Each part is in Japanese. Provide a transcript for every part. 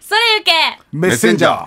それゆけメッセンジャー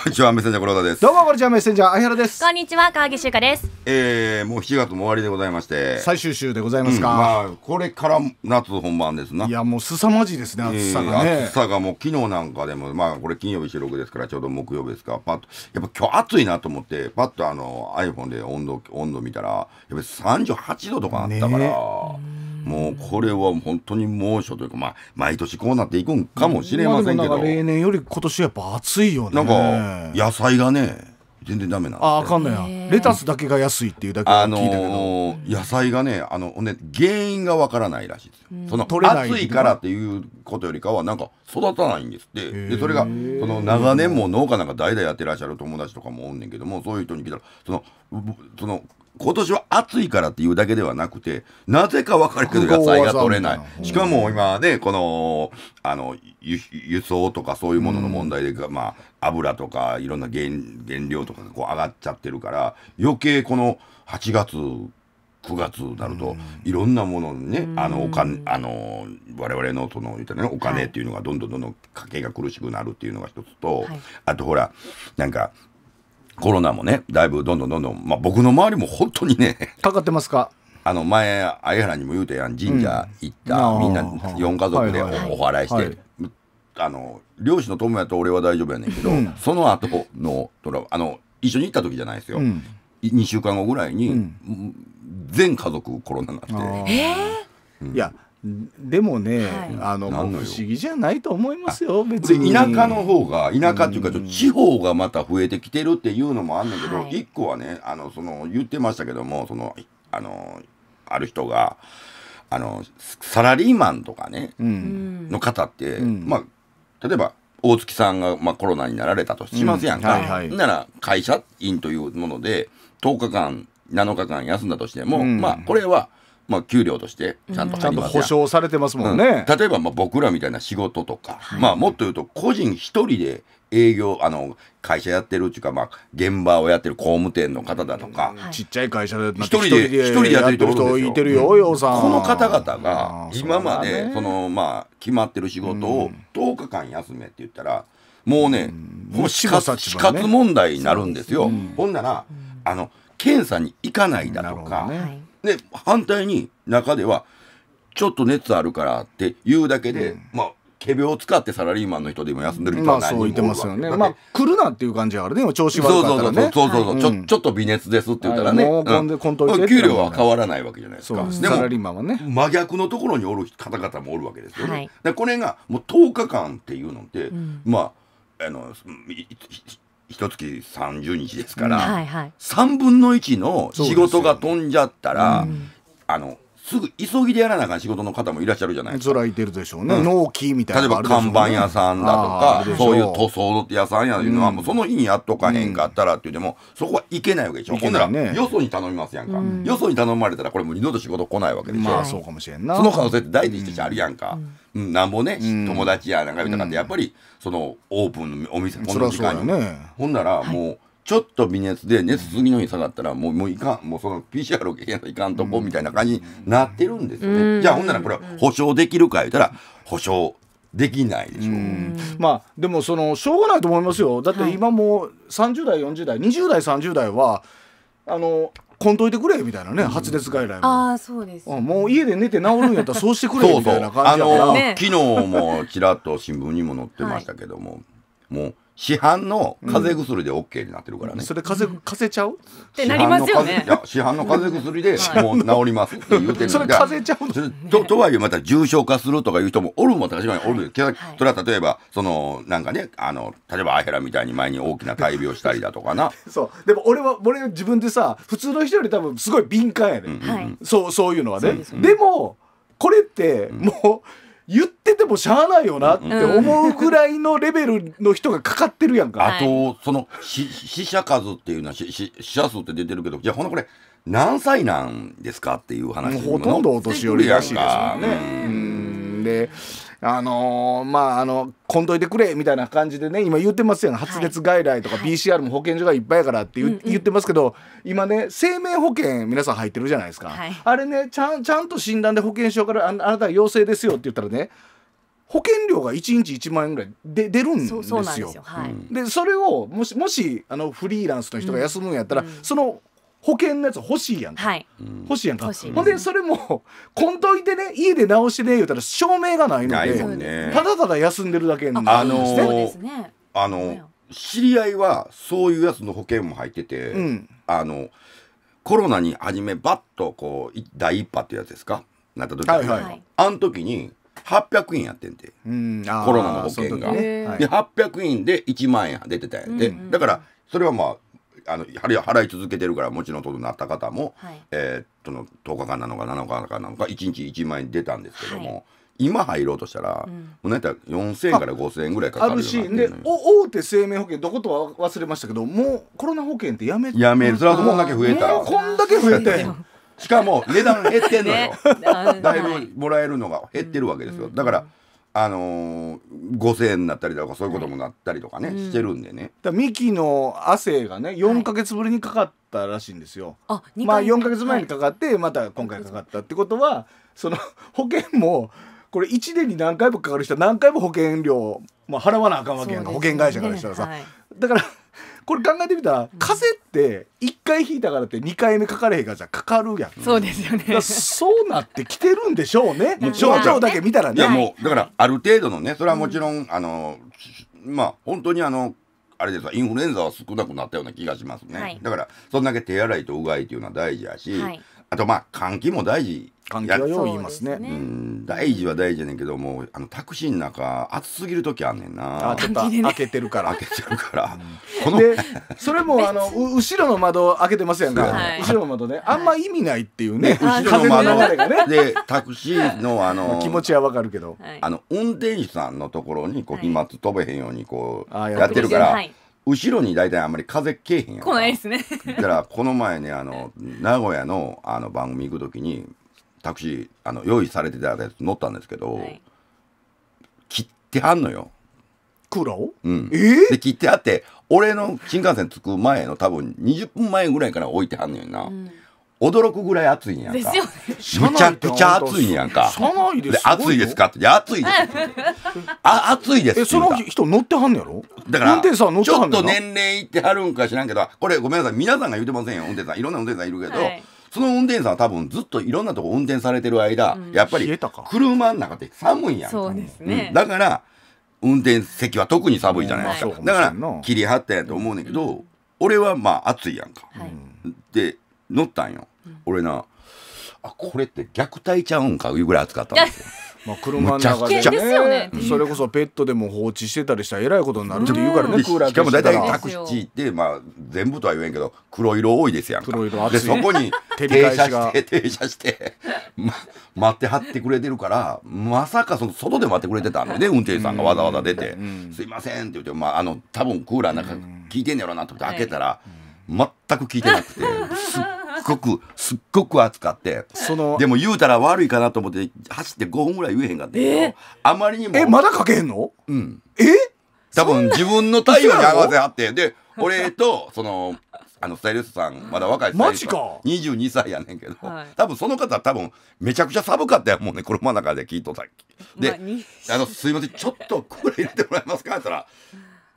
こんにちはメッセンジャー黒田ですどうもこんにちはメッセンジャー相原ですこんにちは川岸優香ですえー、もう7月も終わりでございまして最終週でございますか、うん、まあこれから夏本番ですないやもう凄まじいですね暑さが、ねえー、暑さがもう昨日なんかでもまあこれ金曜日収録ですからちょうど木曜日ですかパッとやっぱ今日暑いなと思ってパッとあの iPhone で温度温度見たらやっぱり38度とかあったから、ねもうこれは本当に猛暑というか、まあ、毎年こうなっていくんかもしれませんけど、例年より今年やっぱ暑いよねなんか野菜がね全然ダメなああかんのやレタスだけが安いっていうだけ聞いたけど、あのー、野菜がねあのね原因がわからないらしいですよ、うん、その暑いからっていうことよりかはなんか育たないんですってでそれがその長年も農家なんか代々やってらっしゃる友達とかもおんねんけどもそういう人に聞いたらそのその今年は暑いからっていうだけではなくて、なぜか分かるけど野菜が取れない。しかも今ね、この、あの、輸送とかそういうものの問題で、うん、まあ、油とかいろんな原原料とかがこう上がっちゃってるから、余計この8月、9月になると、いろんなものにね、あの、お金、あの、我々のその、言ったね、お金っていうのがどんどんどんどん家計が苦しくなるっていうのが一つと、はい、あとほら、なんか、コロナもね、だいぶどんどんどんどん、まあ僕の周りも本当にね、かかってますか あの前、相原にも言うたやん、神社行った、うん、みんな4家族でお祓いして、はいあの、漁師の友やと俺は大丈夫やねんけど、うん、その後のトラあの、一緒に行った時じゃないですよ。うん、2週間後ぐらいに、全家族コロナになって。えーうん、いやでもね、はい、あの不思議じゃないと思いますよ別に田舎の方が田舎っていうか地方がまた増えてきてるっていうのもあんねんけど、はい、一個はねあのその言ってましたけどもそのあのある人があのサラリーマンとかね、うん、の方って、うん、まあ例えば大月さんが、まあ、コロナになられたとしますやんか、うんはいはい、なら会社員というもので10日間7日間休んだとしても、まあこれは。まあ、給料としてちゃんと入ります、うん、保証されてますもんね、うん、例えばまあ僕らみたいな仕事とか、はい、まあ、もっと言うと個人一人で営業あの会社やってるっていうか、まあ、現場をやってる工務店の方だとか、ちっちゃい会社で一人で一人でやってる人いてるよ、うん、さんこの方々が今までその、まあ、決まってる仕事を10日間休めって言ったらもうね、うん、もう死活、ね、死活問題になるんですよ。ほんなら、あの検査に行かないだとか。で、反対に中では、ちょっと熱あるからって言うだけで、うん、まあ、仮病を使ってサラリーマンの人でも休んでる人は何人もいてますよね。まあ、来るなっていう感じやからね、調子悪かったらね。そうそうそう、ちょ、ちょっと微熱ですって言ったらね。もう、こんで、こんとい給料は変わらないわけじゃないですか。でも、サラリーマンはね。真逆のところにおる方々もおるわけですよね。はこれが、もう10日間っていうのって、まあ、あの、一月30日ですから、はいはい、3分の1の仕事が飛んじゃったら、うん、あのすぐ急ぎでやらなあかん仕事の方もいらっしゃるじゃないですか。空いてるでしょうね。うん、納期みたいな、ね、例えば看板屋さんだとか、そういう塗装屋さんやというのは、もうその日にやっとかへんかったらっていうでも、そこはいけないわけでしょ。ね、ほんなら、よそに頼みますやんか、うん。よそに頼まれたら、これもう二度と仕事来ないわけでしょ。まあ、そうかもしれんな。その可能性って大事してあるやんか。うん、なんぼね、友達やなんか見たかって、やっぱり、その、オープンのお店、この時間に。ね、ほんなら、もう、はいちょっと微熱で、熱次の日下がったら、もう、もういかん、もうその PCR を受けないといかんとこ、みたいな感じになってるんですよね。じゃあ、ほんならこれは保証できるか言ったら、保証できないでしょう。まあでもそのしょうがないと思いますよ。だって今も30代40代20代30代はあの。こんといてくれみたいなね、発熱外来も。ああ、そうです。もう家で寝て治るんやったら、そうしてくれみたいな感じやから。そうそうあの、昨日もちらっと新聞にも載ってましたけども、もう市販の風邪薬で OK になってるからね、それ風邪 風邪ちゃうってなりますよね市販の風邪薬でもう治りますって言うてる それ風邪ちゃうととはいえまた重症化するとかいう人もおるも確かにおるはい、それは例えばそのなんかねあの例えばアヘラみたいに前に大きな大病したりだとかな そうでも俺は俺は自分でさ普通の人より多分すごい敏感やね、うん、うん、そうそういうのはね、ね、でもこれってもう、うん言っててもしゃあないよなって思うくらいのレベルの人がかかってるやんか。あと、その、死者数っていうのは、死者数って出てるけど、じゃあほなこれ、何歳なんですかっていう話ほとんどお年寄りらしいですよね。うんであのー、まああのこんどいてくれみたいな感じでね今言ってますよん発熱外来とか PCR も保健所がいっぱいやからって言,、言ってますけど今ね生命保険皆さん入ってるじゃないですか、はい、あれねちゃんちゃんと診断で保険証からああなた陽性ですよって言ったらね保険料が1日1万円ぐらいで出るんですよ。そで、はい、それをもしもしあのフリーランスの人が休むんやったら、うんうん、その保険のやつ欲しいやんか、はい、欲しいやんかほんでそれもこんといてね家で直してね言うたら証明がないので、ね、ただただ休んでるだけなんですね。あのー知り合いはそういうやつの保険も入ってて、うん、あのコロナに初めバッとこう第一波ってやつですかなった時に、はいはい、あの時に800円やってんて、うん、コロナの保険が。で800円で1万円出てたんやで、うん、だからそれはまああの払い続けてるからもちろんとなった方も、はい、えー、の10日間なのか7日間なのか1日1万円出たんですけども。はい今入ろうとしたら、うん、もうなやったら4000円から5000円ぐらいかかるあるしで大手生命保険どことは忘れましたけどもうコロナ保険ってやめやめそれはこんだけ増えたら、こんだけ増えてしかも値段減ってんのよ、ね、だいぶもらえるのが減ってるわけですよ、だから、あのー、5,000円になったりとかそういうこともなったりとかね、はい、してるんでね。だミキの汗がね4か月ぶりにかかったらしいんですよ。はい、まあ4か月前にかかって、また今回かかったってことはその保険もこれ1年に何回もかかる人は何回も保険料、まあ、払わなあかんわけやんか、ね、保険会社からしたらさ。だからこれ考えてみたら風邪って1回引いたからって2回目かかれへんからじゃかかるやんそうですよねそうなってきてるんでしょうね症状だけ見たらねいやもうだからある程度のねそれはもちろん、うん、あのまあ本当にあのあれですインフルエンザは少なくなったような気がしますね、はい、だからそんだけ手洗いとうがいっていうのは大事やし、はい、あとまあ換気も大事環境はよう言いますね、ん、大事は大事やねんけどもあのタクシーの中暑すぎる時あんねんなあちょっと、開けてるから開けてるから、こでそれもあの後ろの窓開けてますやんか、後ろの窓ねあんま意味ないっていうね、後ろの窓でタクシーの あの気持ちはわかるけど、あの運転手さんのところにこう飛沫飛べへんようにこう、やってるから。後ろに大体あんまり風けえへんやん来ないですねだからこの前ねあの名古屋のあの番組行く時にタクシーあの用意されてたやつ乗ったんですけど、はい切ってはんのよ。クーラーをうん、えーで切ってあって俺の新幹線着く前の多分20分前ぐらいから置いてはんのよな、うん驚くぐらい暑いんやんでかすよね。むちゃくちゃ暑いんやんか車内でご暑いですかって「いや暑いです」あ暑いです」えその人乗ってはんのやろだから運転手さん乗っちてはょんっと年齢いってはるんか知らんけどこれごめんなさい皆さんが言うてませんよ運転手さんいろんな運転手さんいるけど、はいその運転手さんは多分ずっといろんなとこ運転されてる間、うんやっぱり車の中って寒いやんかそうですね。だから運転席は特に寒いじゃないですか、うんだかから切り張ったんやと思うねんだけど、俺はまあ暑いやんか、で乗ったんよ、俺なあこれって虐待ちゃうんかいうぐらい暑かったんですよ まあ、車の中でね、ね、それこそペットでも放置してたりしたらえらいことになるって言うからね、うん、しかも大体タクシーってまあ全部とは言えんけど黒色多いですやんか黒色でそこに 停車して停車して、ま、待ってはってくれてるからまさかその外で待ってくれてたんでね運転手さんがわざわざ出て「うん、すいません」って言って、まあ、あの多分クーラーなんか聞いてんやろなと思って開けたら、全く聞いてなくてすっ っごく、すっごく暑かって、そのでも言うたら悪いかなと思って、走って5分ぐらい言えへんかった、えー、あまりにも。え、まだかけへんのうん。え多分自分の太陽に合わせあって、で、俺と、その、あのスタイリストさんまだ若いマジか22歳やねんけど、はい、多分その方多分めちゃくちゃ寒かったやもんね車の中で聞いとったで、まあ、あの「すいませんちょっとこれラー入れてもらえますか?」って言ったら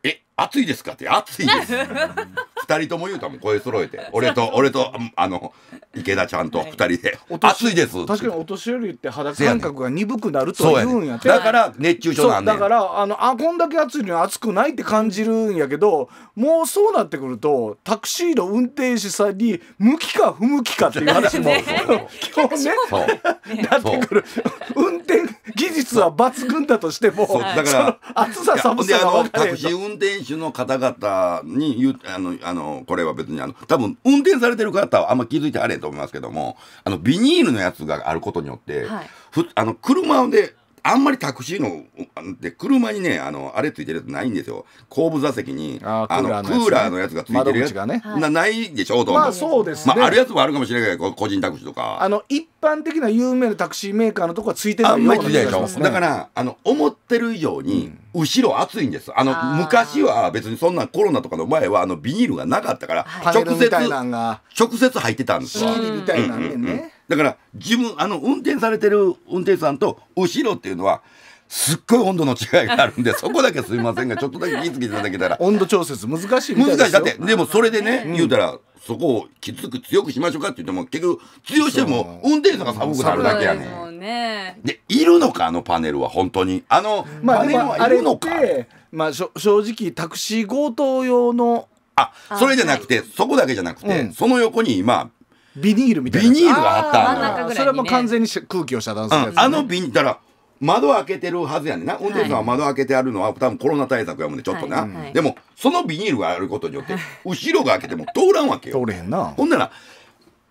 え暑いですかって暑いです 二人とも言うたもん声揃えて 俺と俺とあの池田ちゃんと二人で「暑いです」確かにお年寄りって肌感覚が鈍くなると言うんやってだから熱中症なんだからあのあこんだけ暑いのに暑くないって感じるんやけどもうそうなってくるとタクシーの運転手さんに向きか不向きかっていう話も基本ね なってくる運転技術は抜群だとしても、だから、暑さ寒さが分かれタ運転手の方々に言う、あの、あの、これは別にあの、多分、運転されてる方はあんま気づいてあれと思いますけども、あの、ビニールのやつがあることによって、はい、ふあの、車で、あんまりタクシーの、で、車にね、あの、あれついてるやつないんですよ。後部座席に、あの、クーラーのやつがついてるやつ。ね、なないでしょ、と。まあ、そうですね。まあ、あるやつもあるかもしれないけど、個人タクシーとか。あの、一般的な有名なタクシーメーカーのとこはついてるあんまりついてないでしょ。だから、あの、思ってる以上に、後ろ暑いんです。あの、昔は別にそんなコロナとかの前は、あの、ビニールがなかったから、直接、直接入ってたんですよ。みたいなね。だから、自分、あの、運転されてる運転手さんと、後ろっていうのは、すっごい温度の違いがあるんで、そこだけすみませんが、ちょっとだけ気づていただけたら。温度調節難しいみたいですよ難しい。だって、でもそれでね、言うたら、そこをきつく強くしましょうかって言っても、結局、強しても、運転手が寒くなるだけやねん。ねでいるのかあのパネルは本当にあのパネルはいるのか、まあ、まあ、正直タクシー強盗用のあそれじゃなくてそこだけじゃなくて、うん、その横に今ビニールみたいなビニールがあったんだ、ね、それも完全に空気を遮断するやつ、ね、あの瓶たら窓開けてるはずやねんな運転手さんは窓開けてあるのは多分コロナ対策やもんねちょっとな、はいはい、でもそのビニールがあることによって後ろが開けても通らんわけよ通れへんなほんなら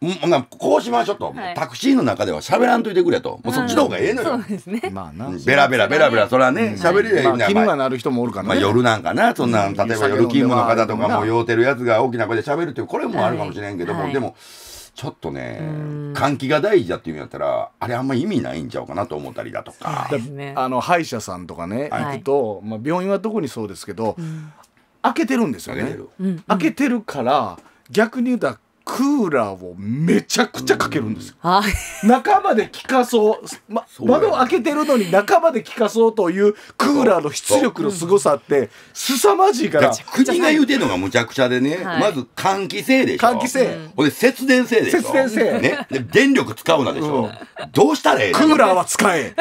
んこうしましょうと、タクシーの中では喋らんといてくれと、もうそっちの方がええのよ、うん、そうですねまあなベラベラベラベラそれはね喋、うん、りゃいいんだ、まあ、気にはなる人もおるからね、まあ、夜なんかなそんな例えば夜勤務の方とかも酔うてるやつが大きな声で喋るっていうこれもあるかもしれんけどもでも、ちょっとね、換気が大事だっていうんやったら、あれあんま意味ないんちゃうかなと思ったりだとか。ね、あの歯医者さんとかね、はい、行くと、まあ病院は特にそうですけど、うん、開けてるんですよね。開けてるから、逆に言うとクーラーをめちゃくちゃかけるんですよ。中まで効かそう,、ま、窓開けてるのに中まで効かそうというクーラーの出力の凄さって凄まじいから国が言うてるのがむちゃくちゃでね、はい、まず換気性でしょ換気性ほんで節電性でしょ節電性、ね、で電力使うなでしょ、うん、どうしたらええクーラーは使え、ね、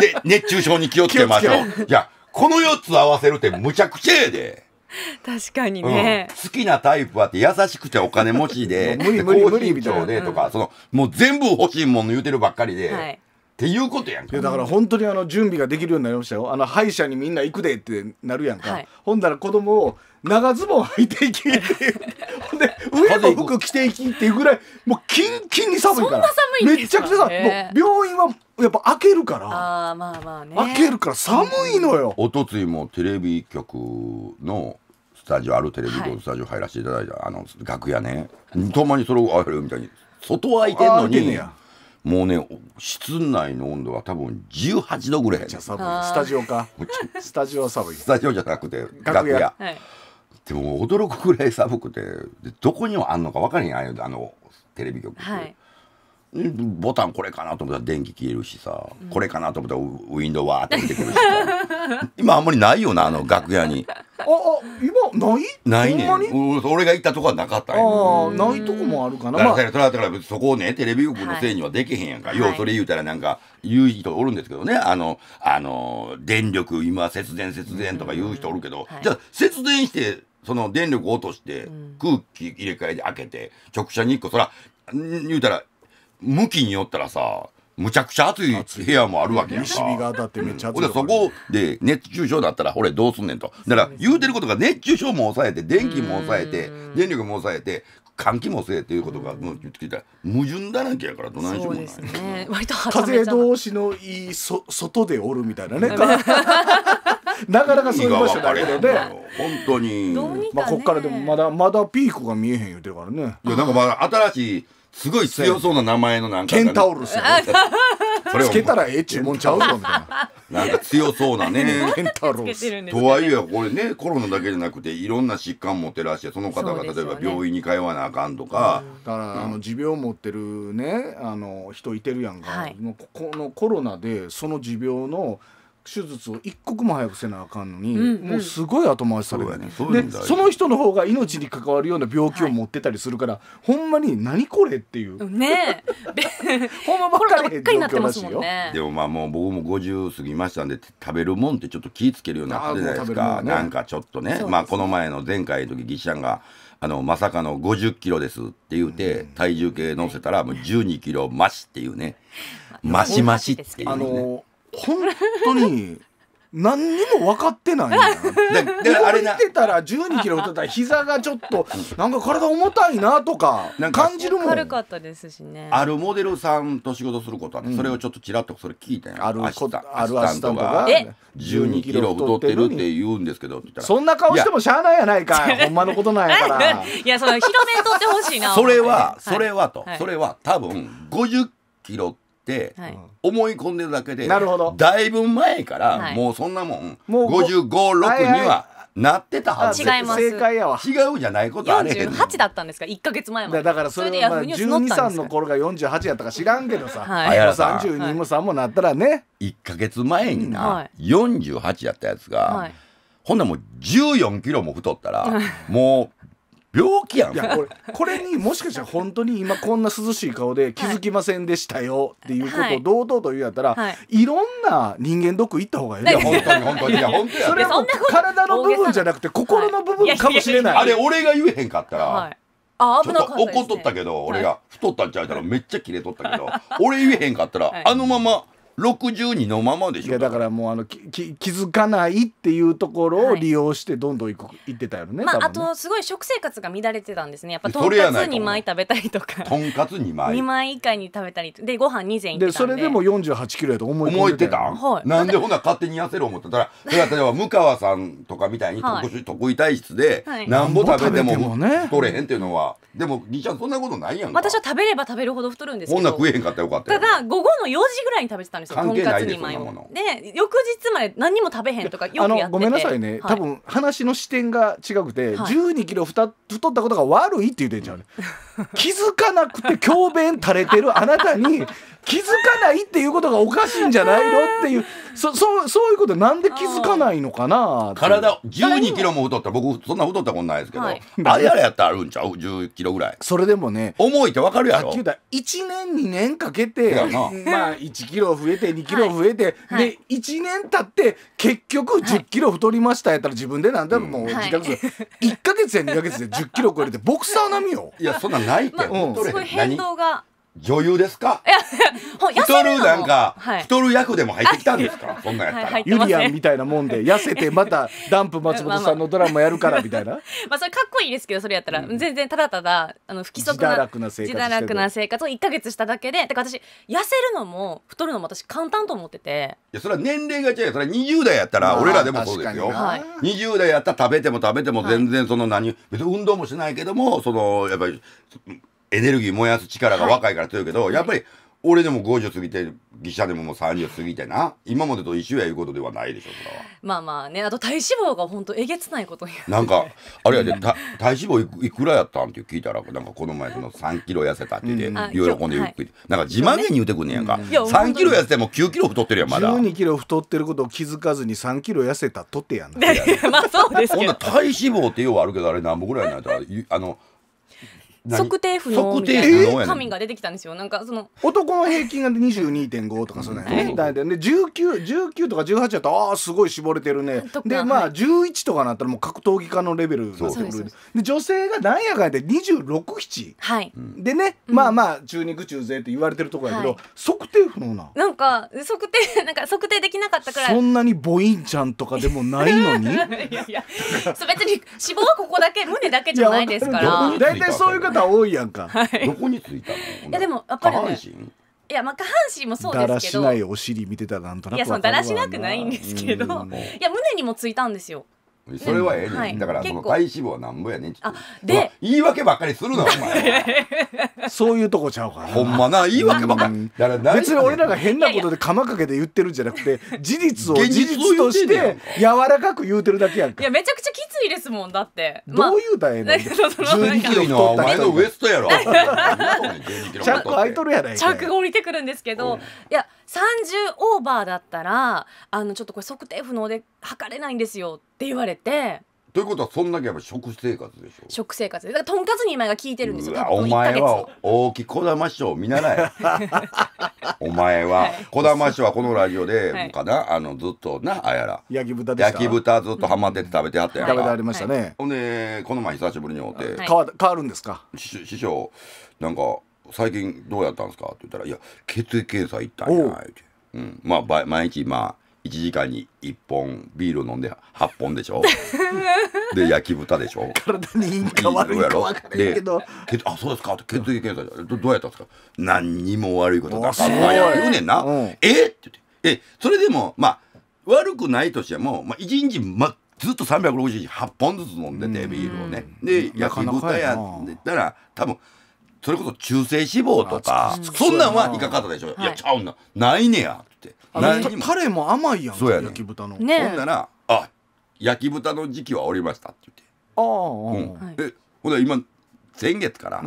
で熱中症に気をつけましょういやこの4つ合わせるってむちゃくちゃえで。確かにね、うん、好きなタイプはって優しくてお金持ちで 無理無理無理みたいなでとか、うん、そのもう全部欲しいもの言うてるばっかりで、はい、っていうことやんかだから本当にあの準備ができるようになりましたよあの歯医者にみんな行くでってなるやんか、はい、ほんだら子供を長ズボン履いていきほんで上の服着ていきっていうぐらいもうキンキンに寒いからめちゃくちゃ寒い病院はやっぱ開けるからあまあまあ、ね、開けるから寒いのよ、うん、おとついもテレビ局のスタジオあるテレビ局スタジオ入らせていただいた、はい、あの楽屋ねたまにそれをあるみたいに外開いてんのに。もうね室内の温度は多分18度ぐらいスタジオかスタジオ寒いスタジオじゃなくて楽屋、はいでも驚くぐらい寒くてどこにあんのか分からへんああのテレビ局はい、ボタンこれかなと思ったら電気消えるしさ、うん、これかなと思ったらウィンドウワーって出てくるし 今あんまりないよなあの楽屋に。ああ今ないないねん俺が行ったとこはなかったんあないとこもあるかなだから、まあ、そらそこをねテレビ局のせいにはできへんやんか、はい、ようそれ言うたらなんか言う人おるんですけどねあのあの電力今節電節電とか言う人おるけど、はい、じゃあ節電してその電力を落として空気入れ替えで開けて直射日光そら言うたら向きによったらさむちゃくちゃ暑い部屋もあるわけやんか。が当たってめちゃ暑い。そこで熱中症だったら俺どうすんねんと。だから言うてることが熱中症も抑えて、電気も抑えて、電力も抑えて、換気もせえっていうことがもう言ってきたら、矛盾だらけやからどないしようもない。ね、割と風同士のいいそ外でおるみたいなね。なかなかそういう場所だけどね本当に、まあ、ここからでもまだまだピークが見えへん言うてるからねいやなんかまあ、新しいすごい強そうな名前のなんか、ね、ケンタウルスそれ つけたらええっちゅうもんちゃうぞみたいな。なんか強そうなね。ケンタウロウ。とはいえ、これね、コロナだけじゃなくて、いろんな疾患持ってらっしゃその方が例えば病院に通わなあかんとか。だから、あの持病持ってるね、あの人いてるやんか。このコロナで、その持病の。手術を一刻も早くせなあかんのに、うんうん、もうすごい後回しされる、ね、でその人の方が命に関わるような病気を持ってたりするから、はい、ほんまに何これっていうねほんまばっかり状況らしいよ、でもまあもう僕も50過ぎましたんで食べるもんってちょっと気ぃつけるようになってじゃないですか、ね、なんかちょっとねまあこの前の前回の時ギシャンがあの、まさかの50キロですって言うて、体重計乗せたら、もう12キロ増しっていうね、増し増しっていう、ね、あの、本当に何にも分かってないんやだあれ見てたら1 2キロ太ったら膝がちょっとなんか体重たいなとかなんか感じるもん軽かったですしねあるモデルさんと仕事することはうんそれをちょっとちらっとそれ聞いたんやあるアシスタンあるトが1 2キロ太ってるって言うんですけどそんな顔してもしゃあないやないかい ほんまのことなんやから いやその広めにとってほしいなそれは、それはと、はいそれは多分50キロ、思い込んでるだけで、なるほどだいぶ前から、もうそんなもんもう556にはなってたはず違います正解やわ違うじゃないことあれへん48だったんですか1か月前までだからそれまあ12さんの頃が48やったか知らんけどさ、はい、32も3もなったらね1か月前にな、はい、48やったやつが、はい、ほんなもう14キロも太ったら、もう病気やんいやこれこれにもしかしたら本当に今こんな涼しい顔で気づきませんでしたよっていうことを堂々と言うやったら、はい、いろんな人間ドック行った方がいいいや本当に本当にいや本当それはも体の部分じゃなくて心の部分かもしれないはいいやいやいやあれ俺が言えへんかったら、はいっ、怒っとったけど、俺が太ったんちゃうたらめっちゃキレとったけど、俺言えへんかったら、あのまま62のままでしょいやだからもうあのき気づかないっていうところを利用してどんどんいく、い、ってたよね,、まあ、あとすごい食生活が乱れてたんですねやっぱとんかつ2枚食べたりとかとんかつ2枚2枚以下に食べたりでご飯2膳いってたんでそれでも48キロやと思い思えてたん、なんでほんな勝手に痩せる思ってたらそれは例えば向川さんとかみたいに特殊、得意体質で、なんぼ食べても太れへんっていうのはでもりちゃんそんなことないやん私は食べれば食べるほど太るんですけどほんな食えへんかったよかったただ午後の4時ぐらいに食べてたんですですよとんかで翌日まで何も食べへんとかよくやっててごめんなさいね、多分話の視点が違くて、1 2キロ太ったことが悪いって言うてんちゃうん気づかなくて教鞭垂れてるあなたに気づかないっていうことがおかしいんじゃないのっていうそそそういうことなんで気づかないのかな体12キロも太った僕そんな太ったことないですけど、はい、あれややったらあるんちゃう10キロぐらいそれでもね重いってわかるやろ1年2年かけて まあ1キロ増えて2キロ増えて、はい、で1年経って結局10キロ太りましたやったら自分で何でももう自覚する、1か月や2か月で10キロ超えてボクサー並みよいやそんなんないまあ、すごい変動が女優ですか太るなんか、はい、太る役でも入ってきたんですかそんなやったら、ゆりやんみたいなもんで痩せてまた ダンプ松本さんのドラマやるからみたいな まあそれかっこいいですけどそれやったら、うん、全然ただただあの不規則な自堕落な生活自堕落な生活を1か月しただけでだから私痩せるのも太るのも私簡単と思ってていやそれは年齢が違うそれは20代やったら俺らでもそうですよ、20代やったら食べても食べても全然その何、別に運動もしないけどもそのやっぱりエネルギー燃やす力が若いから強いけど、はい、やっぱり俺でも50過ぎて記者でももう30過ぎてな今までと一緒やいうことではないでしょそれはまあまあねあと体脂肪が本当えげつないことになんかあれやで体脂肪いくらやったんって聞いたらなんかこの前その3キロ痩せたって言って、喜んでゆっくはい、なんか自慢げに言うてくんねやんか、ね、3キロ痩せても9キロ太ってるやんまだ12キロ太ってることを気づかずに3キロ痩せたとってやん まあそうですけどほんな体脂肪ってようあるけどあれ何ぼぐらいなったらあの測定不能みたいな紙が出てきたんですよ。なんかその男の平均が二十二点五とかそうだんね。大体で十九十九とか十八だとああすごい絞れてるね。でまあ十一とかなったらもう格闘技家のレベルそうで女性がなんやかんやで二十六七。はい。でね、まあまあ中肉中背って言われてるとこやけど、測定不能な。なんか測定 なんか測定できなかったくらい。そんなにボインちゃんとかでもないのに。いやいや。別に脂肪はここだけ胸だけじゃないですから。大体そういう方方多いやんか、はい、どこについたのいやでもやっぱり、ね、下半身いやまあ下半身もそうですけどだらしないお尻見てたらなんとなくいやそのだらしなくないんですけど、いや胸にもついたんですよそれはええね、はい、だからその体脂肪なんぼやねんあで言い訳ばっかりするなお前 そういうとこちゃうからほんまな言い訳ばっかり、だから別に俺らが変なことで釜かけて言ってるんじゃなくて事実を事実として柔らかく言うてるだけやんかいやめちゃくちゃきついですもんだって、まあ、どう言うたらええの12 キロのはお前のウエストやろ チャック開いとるやないかチャックが降りてくるんですけどいや30オーバーだったらあのちょっとこれ測定不能で測れないんですよって言われて。ということはそんだけやっぱ食生活でしょ食生活でだからとんかつに今が効いてるんですよお前は大い小玉師匠見習え お前は小玉師匠はこのラジオでかな、はい、あのずっとなあやら焼き豚で焼き豚ずっとハマってて食べてはったやか、うん、食べてありましたね、ほんでこの前久しぶりに会うて、はい、変わ変わるんですか師匠なんか最近どうやったんですか?」って言ったら「いや血液検査行ったんやって、うん、まあ毎日まあ1時間に1本ビール飲んで8本でしょ で焼き豚でしょ体にいいんか悪いか分からんけどあそうですかって血液検査どどうやったんですか何にも悪いことなかったや言うねんな、うん、えって言ってえそれでもまあ悪くないとしても、まあ、1日、ま、ずっと3608本ずつ飲んでてビールをねで焼き豚やって言ったら多分それこそ中性脂肪とか、そんなんは引っかかったでしょ。いや、ちゃうな。ないねや、って。タレも甘いやん。そうやね。焼き豚の。ほんなら、あ、焼き豚の時期はおりましたって言って。ああ。え、ほんな今、先月から、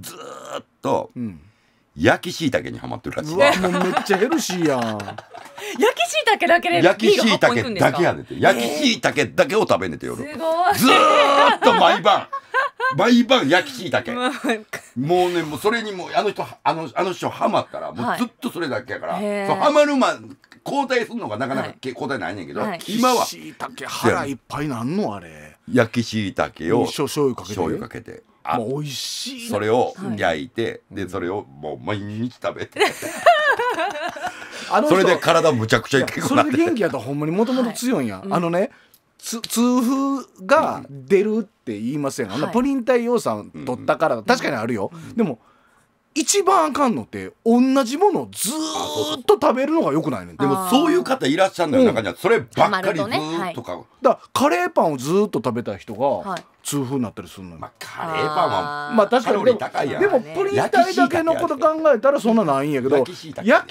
ずっと、焼き椎茸にはまってるらしいもうめっちゃヘルシーやん 焼き椎茸だけで焼き椎茸だけやでて焼き椎茸だけを食べねて夜、えー、ずっと毎晩 毎晩焼き椎茸もうねもうそれにもあの人あのあの人ハマったらもうずっとそれだけやから、はい、そうハマるま交代するのがなかなか、け、交代ないねんけど、はい、今は椎茸腹いっぱいなんのあれ焼き椎茸を醤油かけてあもう美味しいそれを焼いて、はい、でそれをもう毎日食べてそれで体むちゃくちゃいけそれで元気やったらほんまにもともと強いんや、はい、あのね、痛風が出るって言いません、うん、あんなプリン体養酸取ったから、はい、確かにあるよ、うん、でも一番あかんのって同じものをずっと食べるのがよくないねでもそういう方いらっしゃるのよ、うん、中にはそればっかりずっとかねはい、だからカレーパンをずっと食べた人が、はい痛風になったりするのよ、まあ、カレーパンはまあ確かにでもプリン体だけのこと考えたらそんなないんやけど焼き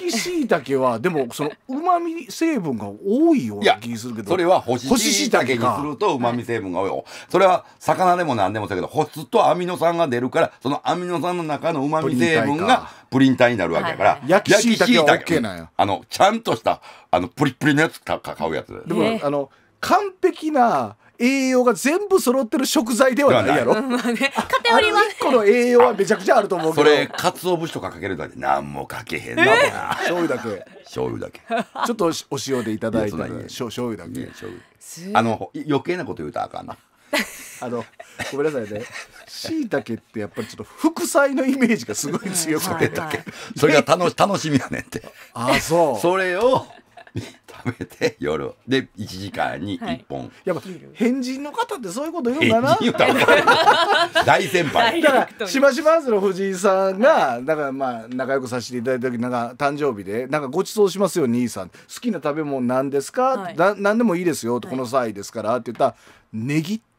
しいたけはでも そのうまみ成分が多いような気するけどそれは干ししいたけにするとうまみ成分が多いよそれは魚でも何でもだけど干すとアミノ酸が出るからそのアミノ酸の中のうまみ成分がプリン体になるわけやから、焼きしいたけあのちゃんとしたあのプリプリのやつ買うやつでも、あの完璧な栄養が全部揃ってる食材ではないやろ。まあね、偏りは。この栄養はめちゃくちゃあると思うけど。それ、お節とかかけるだけ、なんもかけへんな、醤油だけ。醤油だけ。ちょっとお塩でいただいて、醤油だけ。あの、余計なこと言うたらあかんな。あのごめんなさいねしいたけってやっぱりちょっと副菜のイメージがすごい強くて、それが楽楽しみやねんってあそうそれを食べて夜で1時間に1本、やっぱ変人の方ってそういうこと言うんだな 大先輩だからしばしばずの藤井さんがだからまあ仲良くさせていただいた時なんか誕生日で「なんかごちそうしますよ兄さん好きな食べ物何ですか、はい、な何でもいいですよ」この際ですから」って言ったら「ねぎ」って。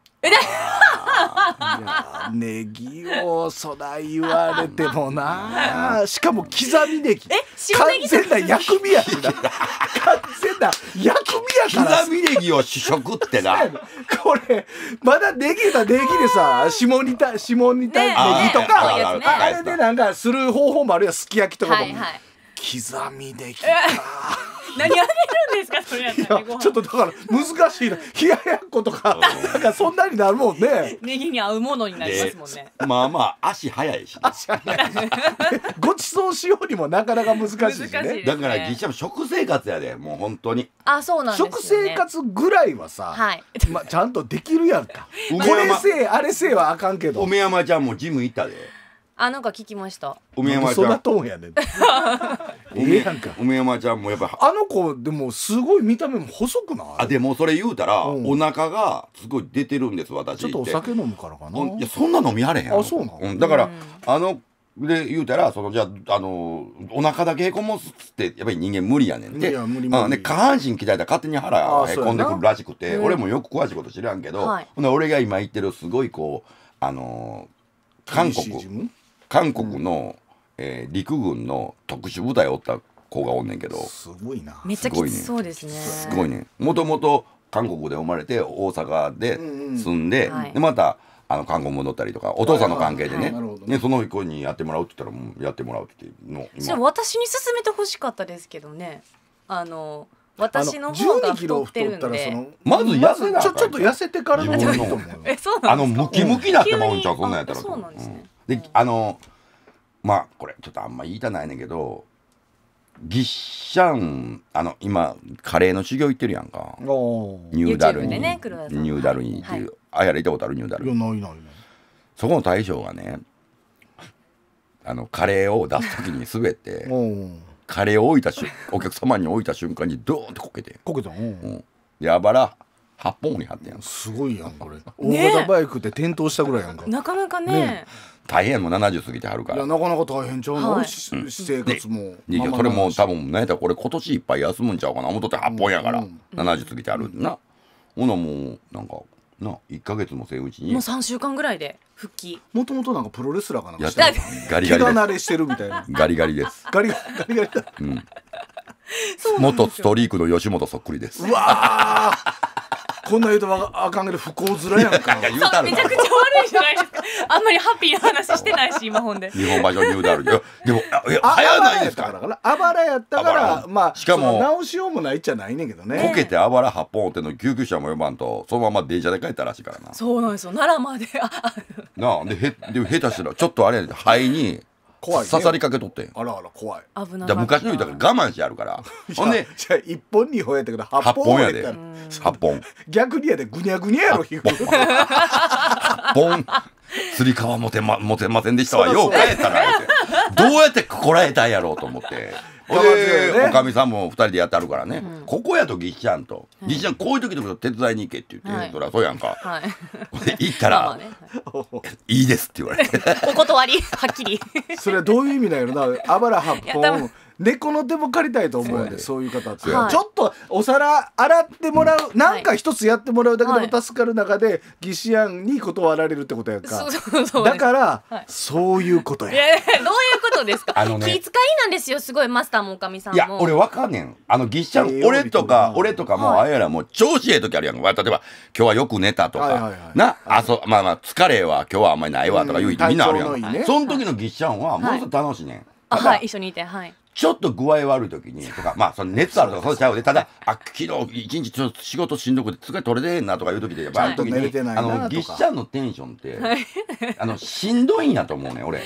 ネギをそら言われてもな しかも刻みネギ完全な薬味やしな完全な薬味やから刻みネギを試食ってな これまだネギだネギでさ下にた下にたネギとか、あれでなんかする方法もあるやすき焼きとかも、刻みできた。何あげるんですかそれやったら、ね、ちょっとだから難しいな冷ややっことかなんかそんなになるもんねネギに合うものになりますもんねまあまあ足早いし、足早いごちそうしようにもなかなか難しいしね、ね、だから銀シャも食生活やでもう本当にあそうなん、ね、食生活ぐらいはさ、はい、まあちゃんとできるやんかこれせえあれせえはあかんけど梅山ちゃんもジム行ったであなんか聞きました梅山ちゃんんか梅山ちゃんもやっぱあの子でもすごい見た目も細くないあでもそれ言うたら、お腹がすごい出てるんです私ちょっとお酒飲むからかないやそんな飲みあれへんあそうなの、だから、あので言うたらそのじゃあ、あのー、お腹だけへこもすってやっぱり人間無理やねんで,、下半身鍛えたら勝手に腹へこんでくるらしくて、俺もよく詳しいこと知らんけど、はい、ほんで俺が今言ってるすごいこうあのー、韓国韓国の、えー陸軍の特殊部隊おった子がおんねんけどすごいなめっちゃきつそうですね。すごいねもともと韓国で生まれて大阪で住んで,、はいでまたあの韓国戻ったりとかお父さんの関係でね,、はいはいねその子にやってもらうって言ったらやってもらうって言ってのじゃ今私に勧めてほしかったですけどね。あの私の方がキ太ロって太るんで。まず痩せなちょちょっと痩せてからの方 え、そうなあんのですか。ムキムキなってまうんちゃうこんなんやったらそうなんですね。で、あの、まあ、これ、ちょっとあんま言いたないねんけど、ぎっしゃんあの、今、カレーの修行行ってるやんか。ニューダルに。ニューダルにっていう。あやら行ったことあるニューダル。いや、ないないない。そこの大将がね、あの、カレーを出す時に滑って、カレーを置いたし、お客様に置いた瞬間にドーンってこけて。こけたんうん。ばら。八本に貼ってやんすごいやんこれ大型バイクで転倒したぐらいやんか、ね、なかなかねね大変も70過ぎてはるからなかなか大変ちゃうの、はい、生活も、それも多分ねだれ今年いっぱい休むんちゃうかな思っとって8本やから、うん、70過ぎてあるな、ほなもうなんかな1か月もせうちにもう3週間ぐらいで復帰もともとなんかプロレスラーかなんかてガリガリ怪我慣れしてるみたいなガリガリですガリガリガリだ、うん、元ストリークの吉本そっくりですうわこんな言うとあかんけど不幸面やんかめちゃくちゃ悪いじゃないですかあんまりハッピーな話してないし今本で日本バージョン言うだろうよでもいや早ないですからあばらやったからまあしかも直しようもないっちゃないねんけどねこけてあばら八本っての救急車も呼ばんとそのまま電車で帰ったらしいからなそうなんですよ奈良までなあでへでも下手したらちょっとあれやで肺に怖い、ね、刺さりかけとってあらあら怖い危ない昔の人ら我慢してあるからほんでじゃ一1本2本やったけど8本やで八本逆にやでぐにゃぐにゃやろ皮膚8本つり革持てま持てませんでしたわよう帰ったらどうやってこらえたんやろうと思って。ほで、おかみさんも二人でやってあるからね、ここやとぎっちゃんと、ぎっちゃんこういう時のこと手伝いに行けって言って、そりゃそうやんか、はい、行ったら、いいですって言われて お断りはっきりそれはどういう意味だよなあばら8猫の手も借りたいと思うんでそういう方って、はい、ちょっとお皿洗ってもらう、うなんか一つやってもらうだけでも助かる中で、はい、義士案に断られるってことやそそううそうだから、はい、そういうことやいやどういうことですか、あね、気遣いなんですよすごいマスターもおかみさんいや俺わかんねんあの義士案俺とか俺とかもう、はい、あやらもう調子ええ時あるやん例えば今日はよく寝たとか、はいはいはい、なあそまあまあ疲れは今日はあんまりないわとか言うてみんなあるやん、ね、その時の義士案はもうちょっと楽しいねん、はい、一緒にいてはいちょっと具合悪い時に、とか、まあ、その熱あるとか、そうちゃうで、ただ、あ、昨日、一日ちょっと仕事しんどくて、疲れ取れてんなとかいう時で、やっぱああの、ぎっしゃんのテンションって、あの、しんどいんやと思うね、俺。で、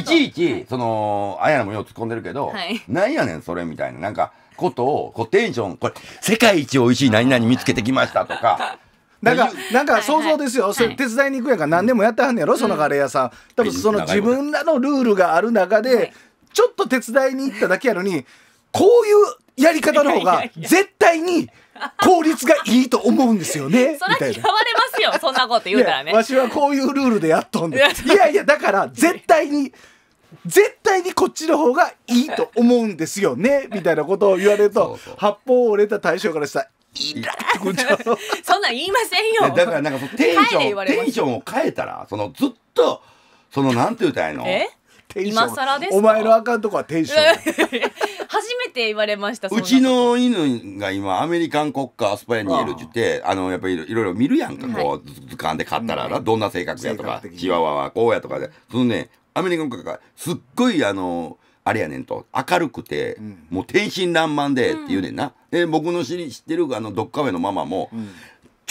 いちいち、その、あやなもよう突っ込んでるけど、なんやねん、それみたいな、なんか、ことを、こう、テンション、これ、世界一美味しい何々見つけてきましたとか、だから、なんか想像 ですよ、手伝いに行くやんか何でもやってはんねやろ、そのカレー屋さん。多分その自分らのルールがある中で、ちょっと手伝いに行っただけやのにこういうやり方の方が絶対に効率がいいと思うんですよね。そ嫌われますよ、そんなこと言うたらね。わしはこういうルールでやっとんで。いやいや、だから絶対に、絶対にこっちの方がいいと思うんですよね、みたいなことを言われると、発砲を折れた対象からしたら、そんなん言いませんよ。だからなんかテンション、テンションを変えたら、そのずっと、そのなんて言うたんやの。テンション今更ですお前のあかんとこはテンション 初めて言われましたうちの犬が今アメリカン国家アスパイアにいるって言ってあのやっぱりいろいろ見るやんか、こう図鑑で買ったら、どんな性格やとかチワワはこうやとかでそのねアメリカン国家がすっごいあのあれやねんと明るくて、うん、もう天真爛漫でって言うねんな、うん、で僕の知り知ってるあのドッカフェのママも、うん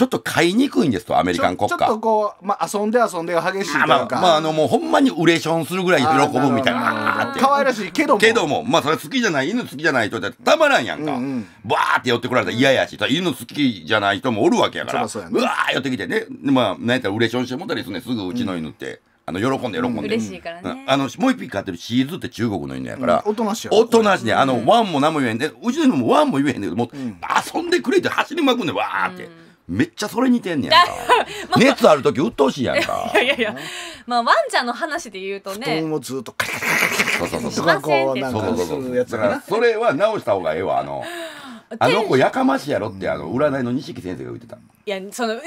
ちょっと買いにくいんですと、アメリカン国家。ちょっとこう、まあ、遊んで遊んでが激しいというか。まあ、まあ、あの、もうほんまにウレーションするぐらい喜ぶみたいな。可愛らしいけども。けども、まあ、それ好きじゃない、犬好きじゃない人ってたまらんやんか。うんうん、バーって寄ってこられたら嫌やし、犬好きじゃない人もおるわけやから。そうそうね、うわー寄ってきてね。まあ、なんやったらウレーションしてもたりするね、すぐうちの犬って。うんあの喜んで喜んで、うん、嬉しいからねあのもう一匹飼ってるシーズって中国の犬やから、うん、おとなしいおとなしいねあの、うん、ワンも何も言えへんでうちの犬もワンも言えへんねんけども、うん、遊んでくれって走りまくんでわーって、めっちゃそれ似てんねやんか、まあ、熱ある時鬱陶しいやんか いやいやいや、まあワンちゃんの話で言うとね布団をずっとカリカリカリカリとかこうなんかするやつがそれは直した方がええわあのあの子やかましいやろってあの占いの錦先生が言ってた。いやその占い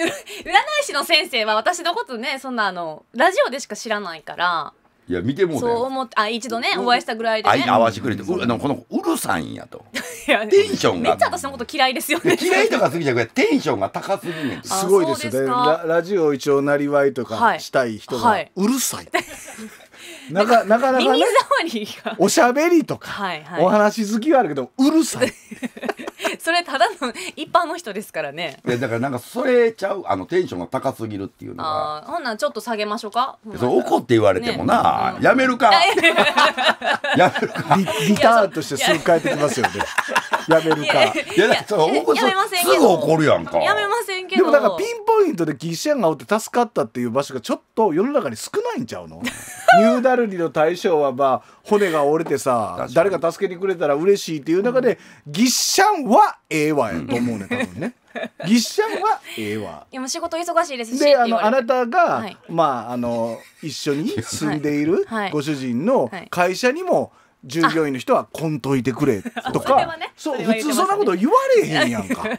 師の先生は私のことねそんなあのラジオでしか知らないからいや見てもうそう思ってあ一度ねお会いしたぐらいでね合わせてくれて、うこのうるさいんやとテンションがめっちゃ私のこと嫌いですよね嫌いとかすぎちゃうけどテンションが高すぎねすごいですねララジオ一応なりわいとかしたい人が、うるさい なかなかなか、ね、おしゃべりとか、お話好きはあるけどうるさい それただの一般の人ですからねいやだからなんかそれちゃうあのテンションが高すぎるっていうのがあほんなんちょっと下げましょうかそれ怒って言われてもな、ねやめるか やめるかリターンとしてすぐ帰ってきますよねやめるかいやすぐ怒るやんかやめませんけどでもだかピンポイントでキッシャンがおって助かったっていう場所がちょっと世の中に少ないんちゃうのニューダルリの対象はまあ骨が折れてさ誰か助けてくれたら嬉しいっていう中で、うん、ギッシャンははええわやと思うね多分ね。ぎっしゃんはええわ。いやもう仕事忙しいですし。であのあなたが、はい、まああの一緒に住んでいるご主人の会社にも従業員の人はこんといてくれとか、ね、そう普通そんなこと言われへんやんか会 っ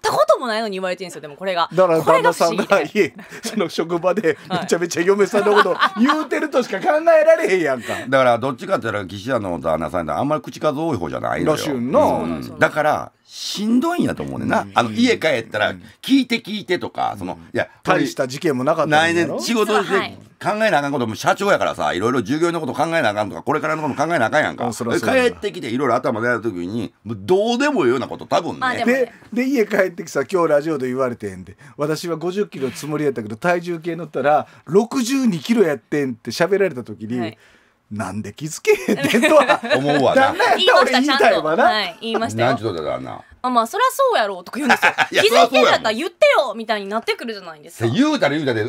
たこともないのに言われてるんですよでもこれがだから旦那さんが その職場でめちゃめちゃ嫁さんのこと 言うてるとしか考えられへんやんかだからどっちかって言ったら岸田の旦那さんってあんまり口数多い方じゃないのよ、うん、だからしんどいんやと思うねんな、あの家帰ったら聞いて聞いてとか、そのいや大した事件もなかったんだ仕事で考えなあかんことも社長やからさいろいろ従業員のこと考えなあかんとかこれからのことも考えなあかんやんか帰ってきていろいろ頭でやるときにもうどうでもいいようなこと多分ねでで家帰ってきさ今日ラジオで言われてんで私は5 0キロつもりやったけど体重計乗ったら6 2キロやってんって喋られた時に、はい、なんで気づけへんねんとは 思うわな。旦っ俺言いたいわな。はい、言いましたよ。何ちゅうだあまあそりゃそうやろうとか言うんですよ 気づいてんだったら言ってよみたいになってくるじゃないですか言うたら言うたで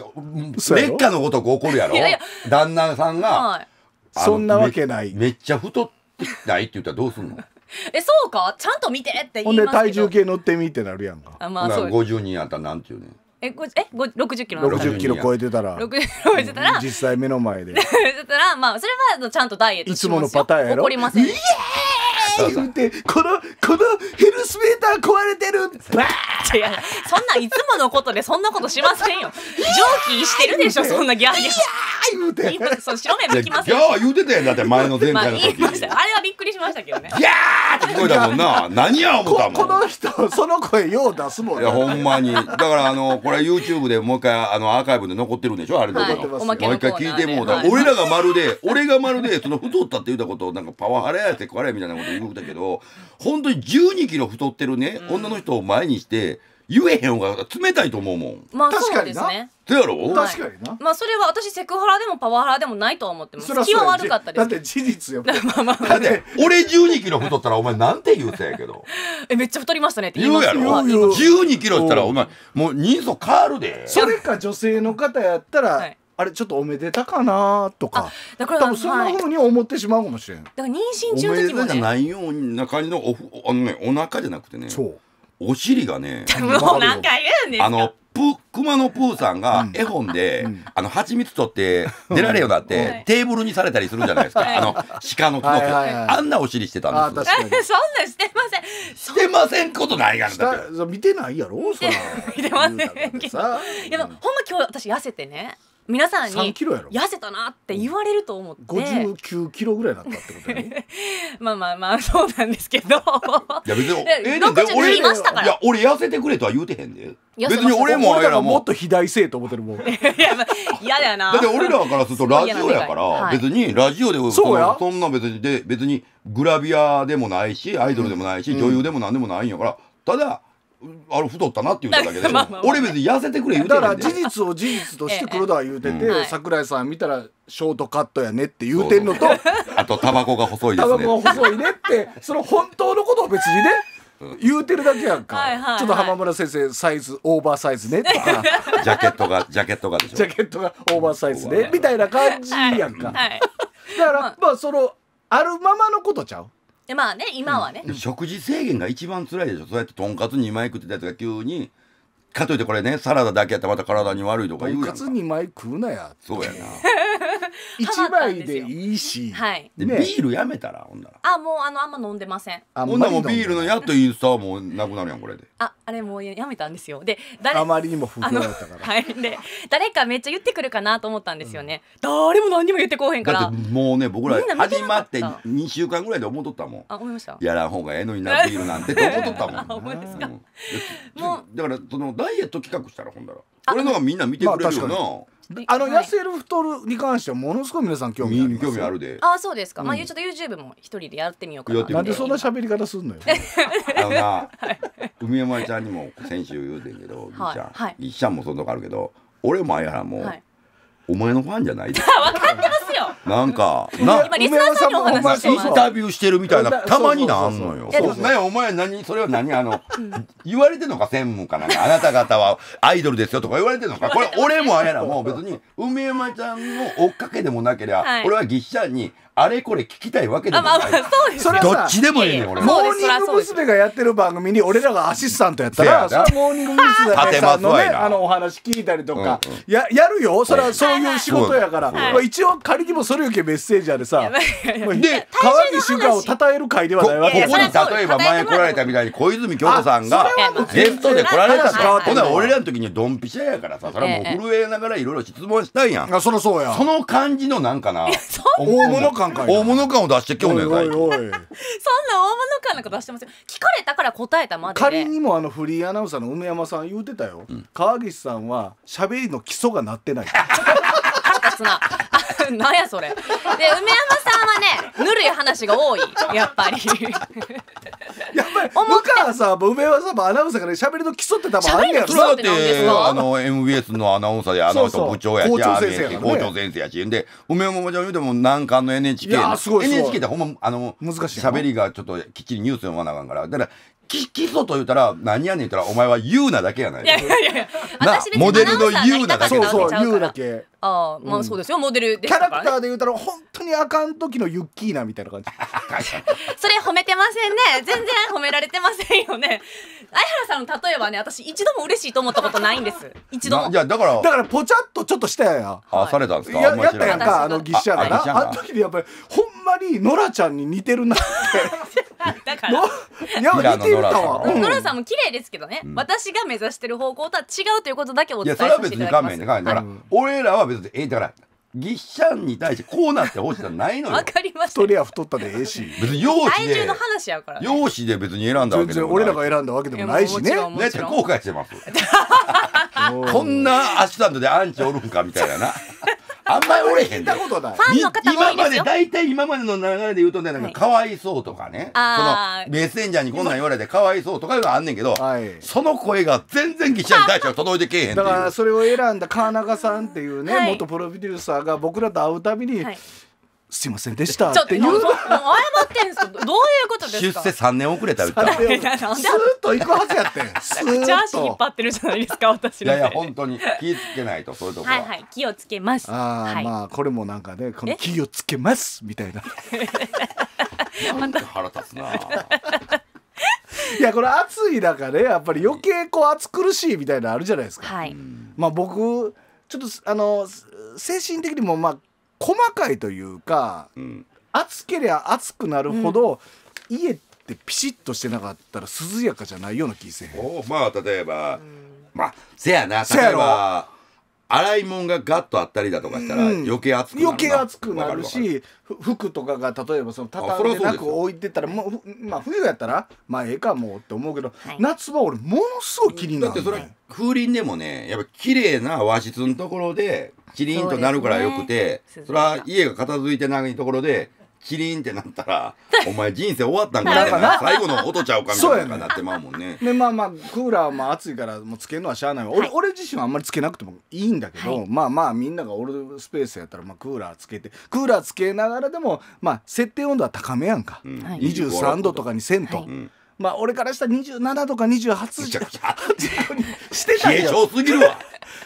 劣化のごとく怒るやろ旦那さんが、はい、そんなわけないめっちゃ太ってないって言ったらどうすんの えそうかちゃんと見てってほ言んいでますけ体重計乗ってみってなるやんかあまあそう50人あったらなんていうねんえごえご60キロ60キロ超えてたら60てたら実際目の前で言 ったらまあそれはちゃんとダイエットいつものパターンやろ怒りません。い言うてこのこのヘルスメーター壊れてるバーいやそんないつものことでそんなことしませんよ上気してるでしょそんなギャーギャーいやて言うてその白目向きますよギャー言うてたやんだって前の前回の時、まあ、あれはびっくりしましたけどねギャーって聞こえたもんな何や思ったもんこの人その声よう出すもん、いやほんまにだからあのこれ YouTube でもう一回あのアーカイブで残ってるんでしょあれとか、はもう一回聞いてもうだ、俺らがまるで俺がまるでその太ったって言ったことをなんかパワハラやってこれみたいなこと言う力だけど、本当に12キロ太ってるね、うん、女の人を前にして、言えへん方が冷たいと思うもん。まあ、確かにな。そやろ、確かにな。まあ、それは私セクハラでもパワハラでもないと思ってます。気は悪かったです。だって事実よ。まあまあ、だって俺12キロ太ったらお前なんて言うてやけど。え、めっちゃ太りましたねって言うやろ。12キロったらお前もう人相変わるで。それか女性の方やったら、はい、あれちょっとおめでたかなとかだから多分そんなふうに思ってしまうかもしれん、だから妊娠中の時も、ね、じゃないように中にのおあの、ね、お腹じゃなくてねお尻がね もう何回言うんですかのプ熊野プーさんが絵本で、うん、あの蜂蜜取って出られようだって、はい、テーブルにされたりするじゃないですか、はい、あの鹿の角、はいはい、あんなお尻してたんです そんなしてませんしてませんことないがんだって見てないやろそ 見てませんけど、ういやほんま今日私痩せてね皆さんに痩せたなって言われると思って59キロぐらいだったってことね まあまあまあそうなんですけどいや別にえー、ね、俺いましたからいや俺痩せてくれとは言うてへんで別に俺もあれらもっと肥大性と思ってるもん いや、ま嫌だよなだって俺らからするとラジオやから、別にラジオでそそんな別にで別にグラビアでもないしアイドルでもないし、うん、女優でも何でもないんやからただあれ太ったなって言っただけでまあまあ、俺別に痩せてくれ言うてだから事実を事実として黒田は言うてて、桜井さん見たらショートカットやねって言うてんのとあとタバコが細いですねタバコが細いねってその本当のことを別にね言うてるだけやんか、はいはいはい、ちょっと浜村先生サイズオーバーサイズねとかジャケットがジャケットがでしょジャケットがオーバーサイズねみたいな感じやんか、はいはい、だから、まあ、そのあるままのことちゃうでまあね今はね、うん、食事制限が一番辛いでしょそうやってとんかつ2枚食ってたやつが急にかといってこれねサラダだけやったらまた体に悪いとか言うやんかとんかつ2枚食うなやそうやな 一枚でいいし、はいねビールやめたらほんならあもうあのあんま飲んでませんあほんならもうビールのやっとインスタはもうなくなるやんこれでああれもうやめたんですよで誰あまりにも不評だったから、はいで誰かめっちゃ言ってくるかなと思ったんですよね、誰も何にも言ってこうへんかだらってもうね僕ら始まって二2週間ぐらいで思っとったもんあ思いましたやらん方がええのになビールなんてと思っとったもん あ思いましたうだからそのダイエット企画したらほんだら俺のがみんな見てくれるよなあの、痩せる太るに関してはものすごい皆さん興味あ興味あるであそうですか、まあちょっと YouTube も一人でやってみようかななんでそんな喋り方すんのよ あのな海山ちゃんにも先週言うてんけどりっちゃんりちゃんもそんなとこあるけど俺もあやらもお前のファンじゃないで分 かってますなんか、な、今リスナーさんにおインタビューしてるみたいな、たまになんのよ。そうなんやお前何、それは何、あの、言われてんのか、専務かなんか、あなた方はアイドルですよとか言われてんのか、これ俺もあれやもう別に、梅山ちゃんの追っかけでもなけりゃ、俺はぎっしゃんに、あれこれ聞きたいわけでもない。それどっちでもいいね、俺。モーニング娘。がやってる番組に俺らがアシスタントやったら、そモーニング娘。さんのね、あのお話聞いたりとか、ややるよ。それはそういう仕事やから。まあ一応仮にもそれよけメッセージャーでさ、で川岸瞬間を称える会ではないわけ。ここに例えば前来られたみたいに小泉京子さんがゲストで来られたと。ほな俺らの時にドンピシャやからさ、それはもう震えながらいろいろ質問したいやん。そのそうや。その感じのなんかな。大物感感か大物感を出して今日んねんそんな大物感なんか出してますよ聞かれたから答えたまで仮にもあのフリーアナウンサーの梅山さん言うてたよ、うん、川岸さんは喋りの基礎がなってない腹立つな なんやそれで梅山さんはねぬるい話が多いやっぱりやっぱり向川さん梅山さんもアナウンサーから喋りの基礎って多分あやってあの MBS のアナウンサーであの人部長やし校長先生や、校長先生やしで梅山もじゃ言うても難関の NHK NHK ってほんまあの難しい喋りがちょっときっちりニュース読まなあかんからだからき基礎と言ったら何やねん言ったらお前は言うなだけやないいやいやいや私モデルの言うなだけそうそう言うだけああまあそうですよ、モデルでキャラクターで言うたら本当にあかん時のユッキーなみたいな感じ それ褒めてませんね全然褒められてませんよね 相原さんの例えばね私一度も嬉しいと思ったことないんです一度もいやだからだからポチャっとちょっとしたやんあされたんですかややったやんかあのぎっしゃらなあの時でやっぱりほんまにノラちゃんに似てるなってだからい や似てるノラさんも綺麗ですけどね、うん、私が目指してる方向とは違うということだけお伝えさせていただきますいやそれは別に画面で、はい、俺らは別にえだからぎっしゃんに対してこうなってほしいじゃないのよわかりました太りや太ったでええし別に容姿体重での話やからね容姿で別に選んだわけ全然俺らが選んだわけでもないしねねって後悔してます こんなアシスタントでアンチおるんかみたいなあんまり俺れへんファンの方今まで、大体今までの流れで言うとね、なんか、かわいそうとかね。その、メッセンジャーにこんなん言われて、かわいそうとかいうのあんねんけど、はい、その声が全然記者に対しては届いてけえへんだから、それを選んだ川中さんっていうね、元プロデューサーが僕らと会うたびに、はいすいませんでしたっていう。謝ってんすどういうことですか。出世三年遅れた歌。ずっと行くはずやってん。めちゃ足引っ張ってるじゃないですか私いやいや本当に気をつけないとそういうとこはいはい気をつけます。ああ、まあこれもなんかねこの気をつけますみたいな。腹立つな。いやこれ暑い中ねやっぱり余計こう暑苦しいみたいなあるじゃないですか。まあ僕ちょっとあの精神的にもまあ細かいというか、うん、暑けりゃ暑くなるほど、うん、家ってピシッとしてなかったら涼やかじゃないような気せへんまあ例えば、まあせやな例えば洗い物がガッとあったりだとかしたら余計暑くなる、余計暑くなるし服とかが例えばその畳んでなく置いてたらもう、まあ、冬やったらまあええかもって思うけど、はい、夏は俺ものすごい気になる、ね、だってそれ風鈴でもねやっぱ綺麗な和室のところでキリンとなるからよくてそ,、ね、それは家が片付いてないところでキリンってなったら お前人生終わったんかみな最後の音ちゃうかみたいななってまうもんね。ねまあまあクーラーも暑いからもうつけるのはしゃあないはい、俺俺自身はあんまりつけなくてもいいんだけど、はい、まあまあみんながールスペースやったらまあクーラーつけてクーラーつけながらでもまあ設定温度は高めやんか、うん、23度とかにせんと。はいうんまあ俺からしたら27とか28時してたよ。冷え性すぎるわ。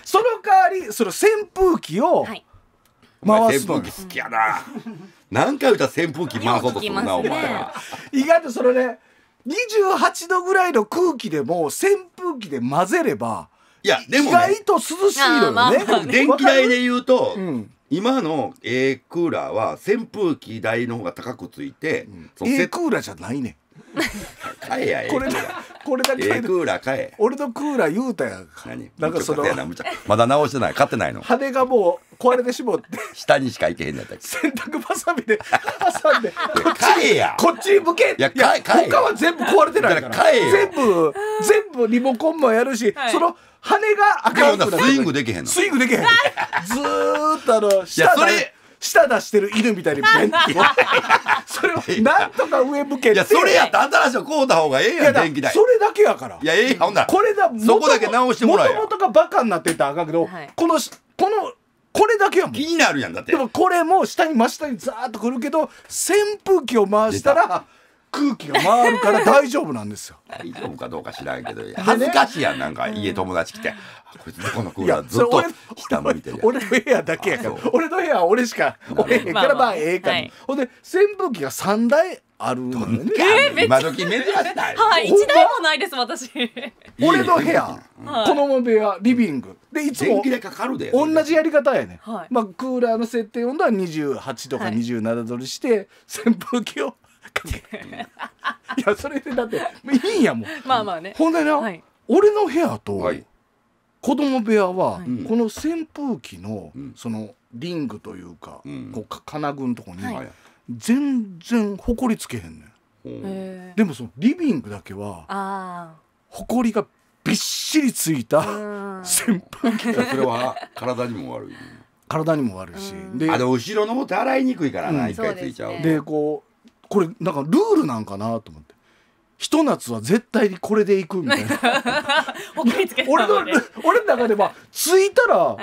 その代わりその扇風機を回すの、扇風機好きやな 何回歌扇風機回そうとするな、ね、お前は。意外とそれね28度ぐらいの空気でも扇風機で混ぜればいやでも、ね、意外と涼しいのよね、まあね、電気代で言うと、今の A クーラーは扇風機代の方が高くついて、うん、A クーラーじゃないね買えやえこれこれだけクーラーえ俺のクーラー言うたやんか何なんかそのまだ直してない買ってないの羽がもう壊れてしもって下にしか行けへんやったっ洗濯ばさみで挟んでこっちえやこっち向けいや買えかえ他は全部壊れてないからえ全部全部リモコンもやるし、その羽が赤くなスイングできへんのスイングできへん ずっとあのいやそれ舌出してる犬みたいにベンってそれをなんとか上向けていやそれやったら新しいこ買うた方がええやん電気代それだけやからいやええやほんならこれだそこだけ直してもらえもともとがバカになってたらあかんけど、はい、このこのこれだけは気になるやんだってでもこれも下に真下にザーッとくるけど扇風機を回したら空気が回るから大丈夫なんですよ 大丈夫かどうか知らんけど、恥ずかしいやんなんか家友達来て「こいつこのクーラーずっと下向いてる俺の部屋だけやから俺の部屋は俺しか俺へんからまあええかほんで扇風機が3台あるのね。えー、今時珍しい。はい、一台もないです私。俺の部屋、子供部屋、リビング。でいつも同じやり方やね。はい、まあクーラーの設定温度は28度か27度にして、扇風機を いやそれでだっていいんやもん まあまあねほんでな、はい、俺の部屋と子供部屋は、この扇風機の、そのリングというか、こう金具のとこに、全然ほこりつけへんねんでもそのリビングだけはほこりがびっしりついた扇風機それは体にも悪い、ね、体にも悪いしであの後ろの方って洗いにくいからな、うん、一回ついちゃうでこうこれなんかルールなんかなと思って。ひと夏は絶対にこれでいくみたいな 俺の俺の中では着いたら、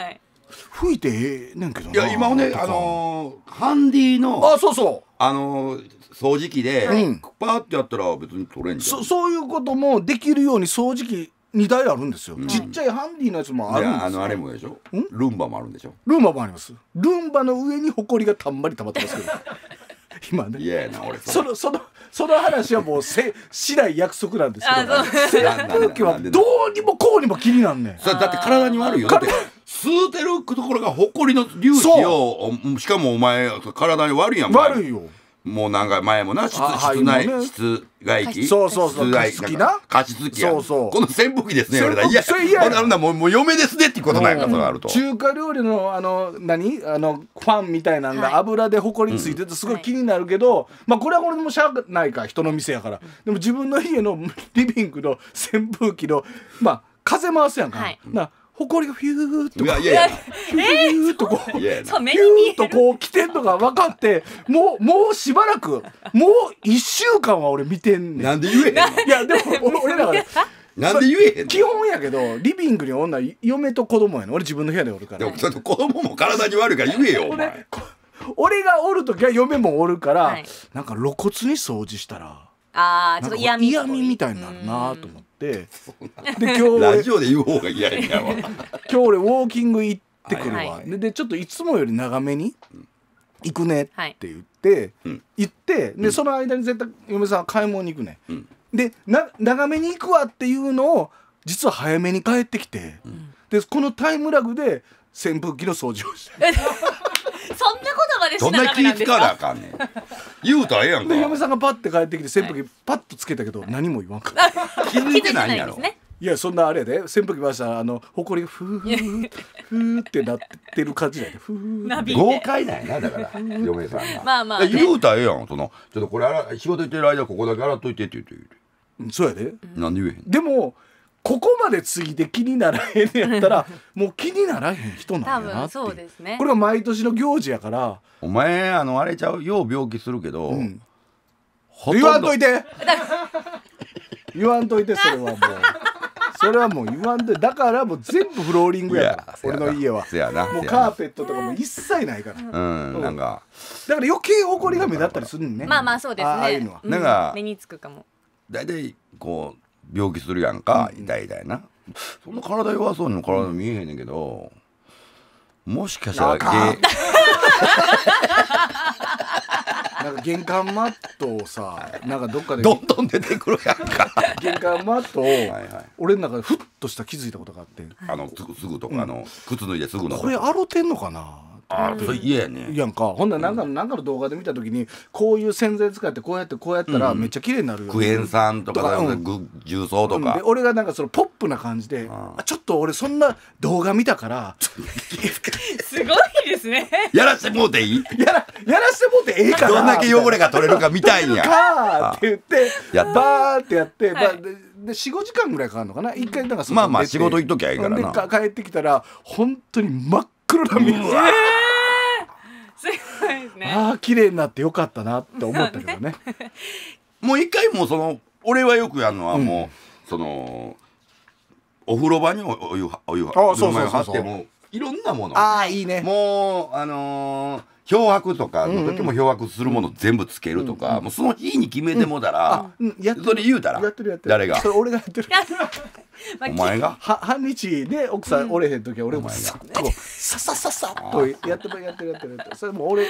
吹いてええねんけどいや今ねあのー、ハンディのあそうそうあのー、掃除機で、はい、パーってやったら別に取れんじゃんそういうこともできるように掃除機二台あるんですよ、うん、ちっちゃいハンディのやつもあるんですよあのあれもでしょルンバもあるんでしょルンバもありますルンバの上にホコリがたんまり溜まってますけど今ねやな俺そのそのその話はもうせ次第約束なんですけど扇風機はどうにもこうにも気になんねんだって体に悪いよって吸うてるところがほこりの粒子をしかもお前体に悪いやん悪いよもうなんか前もな室室内、ね、室外機そうそうそう加湿器な加湿器やそうそうこの扇風機ですね俺らいやいやあんもうもう嫁ですねっていうことなんかそがあると中華料理のあの何あのファンみたいなんが油でほこりついててすごい気になるけど、まあこれはこれでもしゃあないか人の店やからでも自分の家のリビングの扇風機のまあ風回すやんか、はい、な埃がフューッとかう、フューッとこう、えフューッとこう来てんのが分かってもうもうしばらく もう1週間は俺見てんねん。なんで言えへんのいやでも俺ら なんで言えへん基本やけどリビングに女嫁と子供やの俺自分の部屋でおるから子供も体に悪いから言えよ お前俺がおる時は嫁もおるから、なんか露骨に掃除したらあちょっと嫌味みたいになるなと思って。ってで今日ラジオで言う方が嫌やわ今日俺ウォーキング行ってくるわ、はいはい、ででちょっといつもより長めに行くねって言って、はい、行ってで、その間に絶対嫁さんは買い物に行くね、うん、でな長めに行くわっていうのを実は早めに帰ってきて、うん、でこのタイムラグで扇風機の掃除をして。そんなことまでどんな気ぃ使わなあかんねん言うたらええやんか嫁さんがパッて帰ってきて扇風機パッとつけたけど何も言わんかった気づいてないんやろいやそんなあれやで扇風機回したらあの埃がフーふーフーってなってる感じだよふー豪快なんやなだから嫁さんがまあまあ、言うたらええやんそのちょっとこれあら仕事行ってる間ここだけ洗っといてって言ってそうやで、なんで言えへんでもここまで次で気にならへんやったら もう気にならへん人なんだなっそうですねこれは毎年の行事やからお前あのあれちゃうよう病気するけど、うん言わんといて言わんといてそれはもうそれはもう言わんといてだからもう全部フローリングやや俺の家はやなもうカーペットとかも一切ないからだかうなんか、ら余計埃が目立ったりするんねまあまあそうですねああいうのはうんなんか目につくかも大体こ病気するやんか、痛い痛いなそんな体弱そうにも体見えへんねんけど、もしかしたらなんか 玄関マットをさ、なんかどっかでどんどん出てくるやんか玄関マットをはいはい俺の中でふっとした気づいたことがあってあのすぐすぐとか、あの靴脱いですぐのこれあろてんのかなあそやねやんかほんなら何か,、なんかの動画で見た時にこういう洗剤使ってこうやってこうやったらめっちゃ綺麗になるよ、クエン酸とかか、うん、グ重曹とか、で俺がなんかそのポップな感じで、あちょっと俺そんな動画見たから すごいですねやらせてもうていいやらやらせてもうてええからどんだけ汚れが取れるかみたいんやかって言ってやバーってやって、はい、バーでで45時間ぐらいかかるのかな一回なんかまあまあ仕事行っときゃいいからなで帰ってきたら本当に真っ黒な水、ねああ綺麗になってよかったなって思ったけどねもう一回もうその俺はよくやるのはもう、うん、そのお風呂場にお湯お湯お湯を張ってもいろんなものああいいねもうあの漂白とかの時も漂白するもの全部つけるとか、うんうん、もうその日に決めてもだら、うん、それ言うたら誰がそれ俺がやってる お前が半日で奥さん折れへん時は俺もさっとささささっとやってるやってるやってるそれも俺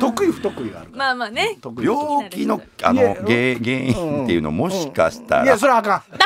得意不得意があるまあまあね病気のあの原因っていうのもしかしたらいやそれはあかん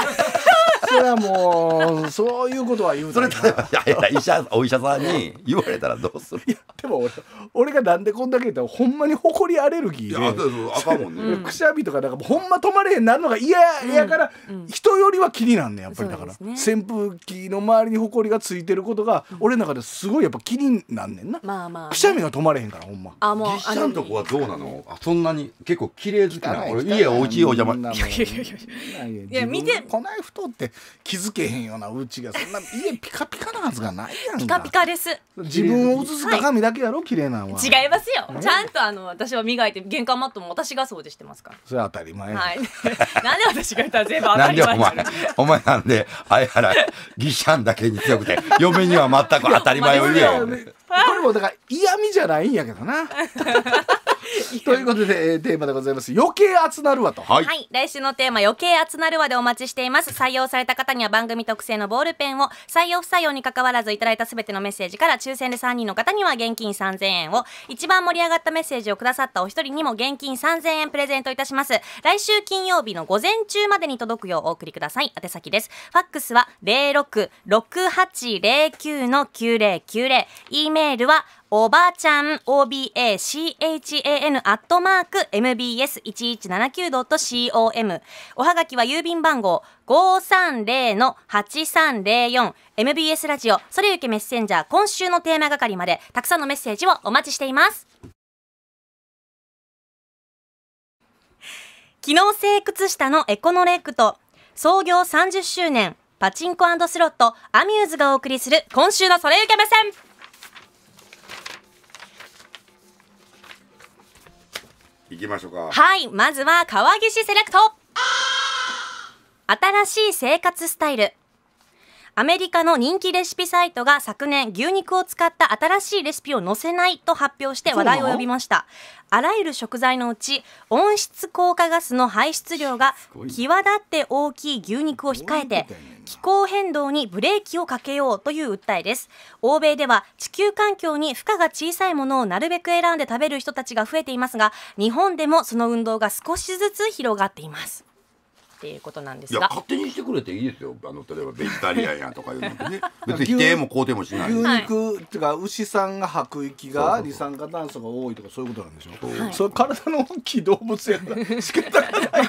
それはもうそういうことは言うそれ例えばいやいや医者お医者さんに言われたらどうするいやでも俺俺がなんでこんだけ言ったらほんまにほこりアレルギーであかんもんね、くしゃみとかなんかほんま止まれへんなるのが嫌やから、人よりは気になんねやっぱりだから、ね、扇風機の周りにほこりがついてることが、俺の中ですごいやっぱ気になんねんな、まあまあくしゃみが止まれへんからほんまあもうあのとこはどうなのあそんなに結構綺麗好きな俺家お家お邪魔いやいやいやいや見てこない太って気づけへんようなうちがそんな家ピカピカなはずがないやんピカピカです自分を映す鏡だけやろ、は綺麗なんは違いますよ、ちゃんとあの私は磨いて玄関マットも私が掃除してますからそれ当たり前はい なんで私が言ったら全部当たり前なんでお前お前なんであやらギシャンだけに強くて嫁には全く当たり前を言えよ、ね、これもだから嫌味じゃないんやけどなということで、えー、テーマでございます余計熱なるわと、はい、はい、来週のテーマ余計熱なるわでお待ちしています採用された方には番組特製のボールペンを採用不採用に関わらずいただいたすべてのメッセージから抽選で3人の方には現金3000円を一番盛り上がったメッセージをくださったお一人にも現金3000円プレゼントいたします来週金曜日の午前中までに届くようお送りください宛先ですファックスは066809の9090 e メールはおばあちゃん obachan アットマーク mbs1179.com おはがきは郵便番号530-8304 MBS ラジオそれゆけメッセンジャー今週のテーマ係までたくさんのメッセージをお待ちしています機能性靴下のエコノレックと創業30周年パチンコスロットアミューズがお送りする今週のそれゆけ目線行きましょうかはいまずは川岸セレクト新しい生活スタイルアメリカの人気レシピサイトが昨年牛肉を使った新しいレシピを載せないと発表して話題を呼びましたあらゆる食材のうち温室効果ガスの排出量が際立って大きい牛肉を控えて気候変動にブレーキをかけようという訴えです欧米では地球環境に負荷が小さいものをなるべく選んで食べる人たちが増えていますが日本でもその運動が少しずつ広がっていますっていうことなんですがいや勝手にしてくれていいですよあの例えばベジタリアンやとかいうのってね 別に否定も肯定もしない牛肉ってか牛さんが吐く息が二酸化炭素が多いとかそういうことなんでしょそう、はい、それ体の大きい動物やから仕方がない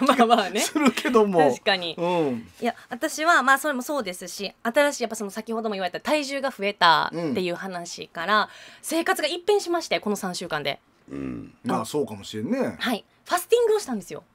気が するけども確かに、うん、いや私はまあそれもそうですし新しいやっぱその先ほども言われた体重が増えたっていう話から、うん、生活が一変しましてこの三週間で。うん、まあそうかもしれんね。はい、ファスティングをしたんですよ。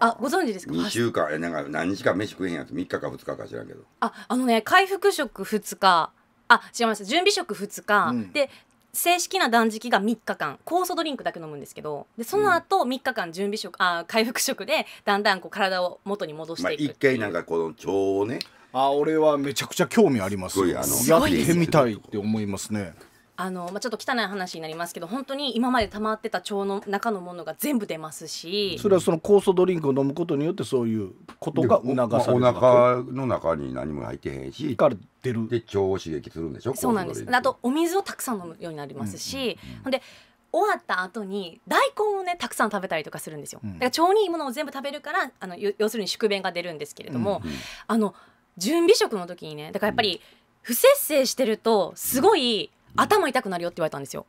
あご存知ですか2週間えなんか何日か飯食えへんやつ3日か2日か知らんけどああのね回復食2日あ違います準備食2日、うん、で正式な断食が3日間酵素ドリンクだけ飲むんですけどでその後3日間準備食、うん、あ回復食でだんだんこう体を元に戻していく一回なんかこの腸をねあ俺はめちゃくちゃ興味ありますいやってみたいって思いますねあの、まあ、ちょっと汚い話になりますけど本当に今まで溜まってた腸の中のものが全部出ますしそれはその酵素ドリンクを飲むことによってそういうことが促される、まあ、お腹の中に何も入ってへんしから出るで腸を刺激するんでしょそうなんですあとお水をたくさん飲むようになりますし、うんうんうん、で終わった後に大根をねたくさん食べたりとかするんですよ、うん、だから腸にいいものを全部食べるからあの要するに宿便が出るんですけれども、うんうん、あの準備食の時にねだからやっぱり不節制してるとすごい頭痛くなるよって言われたんですよ。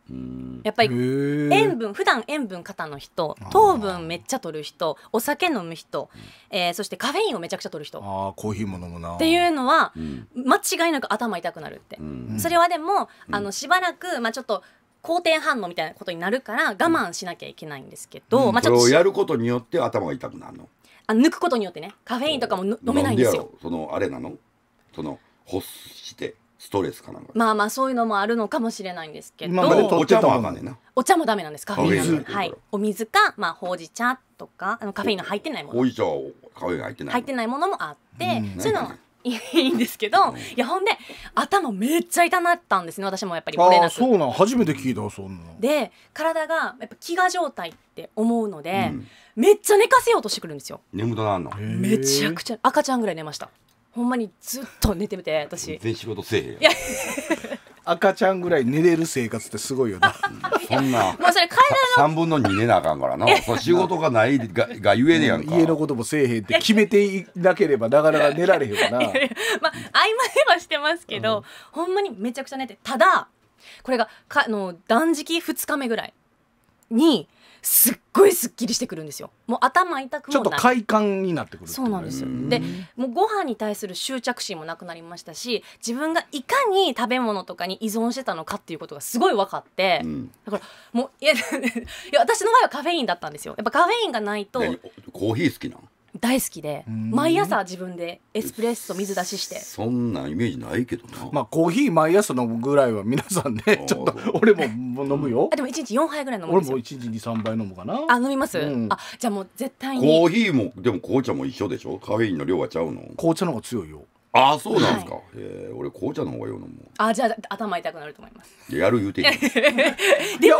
やっぱり塩分普段塩分肩の人糖分めっちゃ取る人お酒飲む人、えー、そしてカフェインをめちゃくちゃ取る人あコーヒーも飲むなっていうのは、うん、間違いなく頭痛くなるって、うん、それはでも、あのしばらく、まあ、ちょっと好転反応みたいなことになるから我慢しなきゃいけないんですけど、それをちょっとやることによって頭が痛くなるのあ抜くことによってねカフェインとかも飲めないんですよそのあれなのその欲してストレスかなんかまあまあそういうのもあるのかもしれないんですけど、まあ、お茶もあかんねんなお茶もダメなんですか水はいお水かまあほうじ茶とかあのカフェインの入ってないものほうじ茶カフェイン入ってない入ってないものもあって、うん、そういうのは、いいんですけど、うん、いやほんで頭めっちゃ痛なったんですね私もやっぱりれなくそうなん初めて聞いたそんなで体がやっぱ飢餓状態って思うので、うん、めっちゃ寝かせようとしてくるんですよ眠たなんのめちゃくちゃ赤ちゃんぐらい寝ましたほんまにずっと寝てみて私全仕事せえへんやん赤ちゃんぐらい寝れる生活ってすごいよねそんなもうそれ階段3分の2寝なあかんからなそ仕事がないがが言えねやんか、家のこともせえへんって決めていなければなかなか寝られへんわなまあ合間ではしてますけど、うん、ほんまにめちゃくちゃ寝てただこれがかの断食2日目ぐらいにすっごいすっきりしてくるんですよもう頭痛くもないちょっと快感になってくるそうなんですよでもうご飯に対する執着心もなくなりましたし自分がいかに食べ物とかに依存してたのかっていうことがすごい分かって、うん、だからもういや私の場合はカフェインだったんですよやっぱカフェインがないとコーヒー好きなの大好きで毎朝自分でエスプレッソ水出ししてそんなイメージないけどなまあコーヒー毎朝飲むぐらいは皆さんねちょっと俺も飲むよ、あでも1日4杯ぐらい飲む俺も1日23杯飲むかなあ飲みます、うん、あじゃあもう絶対にコーヒーもでも紅茶も一緒でしょカフェインの量はちゃうの紅茶の方が強いよあそうなんですか、はい、えー、俺紅茶の方がよいのも。あじゃ頭痛くなると思いますやる言うていや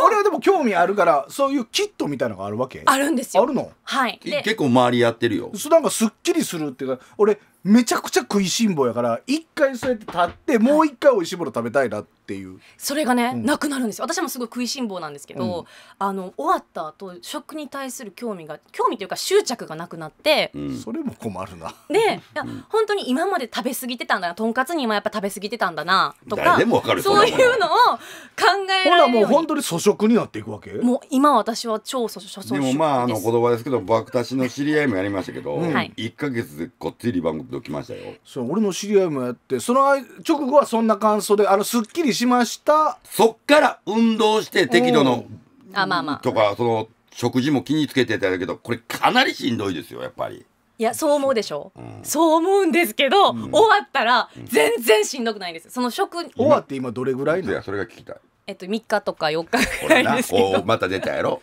俺はでも興味あるからそういうキットみたいのがあるわけあるんですよあるのはい結構周りやってるよなんかすっきりするっていうか俺めちゃくちゃ食いしん坊やから一回そうやって立ってもう一回おいしいもの食べたいなっていう、それがね、うん、なくなるんですよ私もすごい食いしん坊なんですけど、うん、あの終わった後食に対する興味が興味というか執着がなくなって、うん、それも困るなでいや、本当に今まで食べ過ぎてたんだなとんかつに今やっぱ食べ過ぎてたんだなとかそういうのを考えられるほらもう本当に粗食になっていくわけもう今私は超粗食でもまああの言葉ですけど私の知り合いもやりましたけど、はい、1か月でこってり番組ときましたよそう俺の知り合いもやってその直後はそんな感想であのすっきりしましたそっから運動して適度のあまあまあとかその食事も気につけてたけどこれかなりしんどいですよやっぱりいやそう思うでしょ、うん、そう思うんですけど、うん、終わったら全然しんどくないですその食終わって今どれぐらいのそれが聞きたいえっと3日とか4日ぐらいですけどまた出たやろ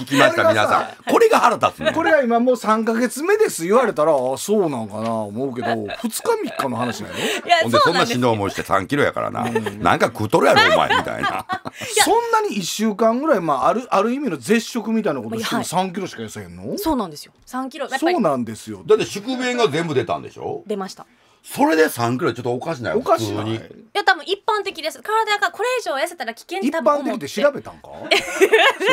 聞きました皆さんこれが腹立つねこれは今もう3か月目です言われたらあそうなんかな思うけど2日3日の話なのほんでそんな死ぬ思いして3キロやからななんか食うとるやろお前みたいなそんなに1週間ぐらい、まあ、あるある意味の絶食みたいなことしても3キロしか痩せへんの、そうなんですよ3キロそうなんですよだって宿便が全部出たんでしょ出ましたそれで3キロちょっとおかしないおかしいいや多分一般的です体がこれ以上痩せたら危険って多分思って調べたんか そ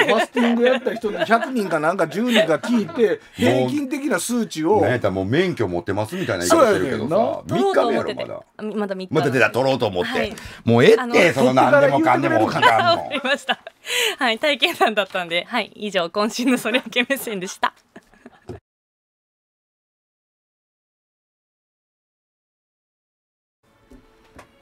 ファスティングやった人に100人かなんか10人か聞いて平均的な数値をねえもう免許持ってますみたいな言い方してるけどさ3日目やろまだまだ3日まだ出た取ろうと思って、はい、もうえってその何でもかんでもかかんのはい体験談だったんではい以上今週のそれ受け目線でした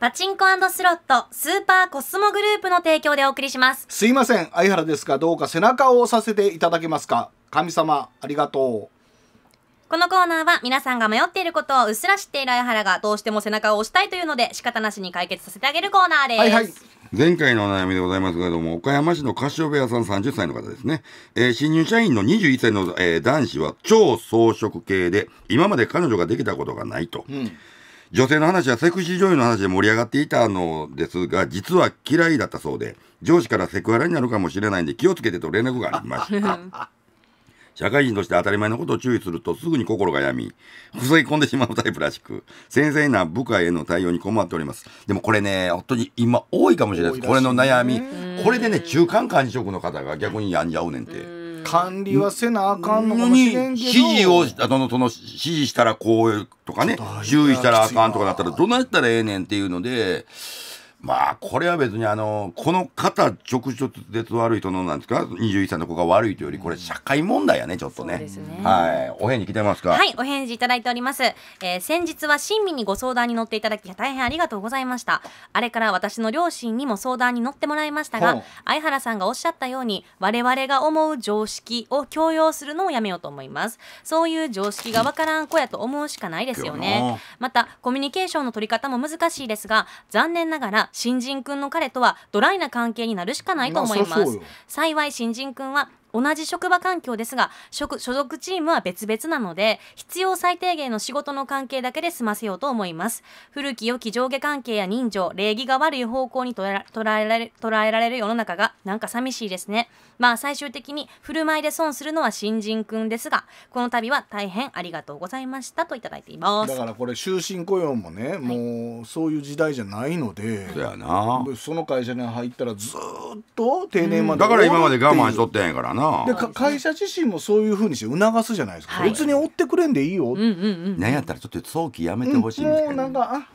パチンコスロットスーパーコスモグループの提供でお送りしますすいません相原ですがどうか背中を押させていただけますか神様ありがとうこのコーナーは皆さんが迷っていることをうっすら知っている相原がどうしても背中を押したいというので仕方なしに解決させてあげるコーナーです、はいはい、前回のお悩みでございますけれども、岡山市のカシオペアさん30歳の方ですね。えー、新入社員の21歳の、えー、男子は超装飾系で、今まで彼女ができたことがないと。うん女性の話はセクシー女優の話で盛り上がっていたのですが、実は嫌いだったそうで、上司からセクハラになるかもしれないんで気をつけてと連絡がありました。社会人として当たり前のことを注意するとすぐに心が病み、ふ塞ぎ込んでしまうタイプらしく、繊細な部下への対応に困っております。でもこれね、本当に今多いかもしれないです。これの悩み。これでね、中間管理職の方が逆に病んじゃうねんて。管理はせなあかんのかもしれんけど。指示を、あの、その、指示したらこうとかね、注意したらあかんとかだったら、どなったらええねんっていうので、まあ、これは別にあの、この方直接悪いとのなんですか、21歳の子が悪いというより、これ社会問題やね、ちょっとね。ねはい。お返事来てますかはい、お返事いただいております。えー、先日は親身にご相談に乗っていただき、大変ありがとうございました。あれから私の両親にも相談に乗ってもらいましたが、相原さんがおっしゃったように、我々が思う常識を強要するのをやめようと思います。そういう常識がわからん子やと思うしかないですよね。また、コミュニケーションの取り方も難しいですが、残念ながら、新人くんの彼とはドライな関係になるしかないと思います、幸い新人くんは同じ職場環境ですが所属チームは別々なので必要最低限の仕事の関係だけで済ませようと思います古き良き上下関係や人情礼儀が悪い方向に捉えられ捉えられる世の中がなんか寂しいですねまあ最終的に振る舞いで損するのは新人くんですが、この度は大変ありがとうございましたといただいています。だからこれ終身雇用もね、もうそういう時代じゃないので、そやな。その会社に入ったらずっと定年まで、だから今まで我慢しとってんやからな。で会社自身もそういうふうにして促すじゃないですか。別に追ってくれんでいいよ。うんうんうん。なんやったらちょっと早期やめてほしいんですもうなんか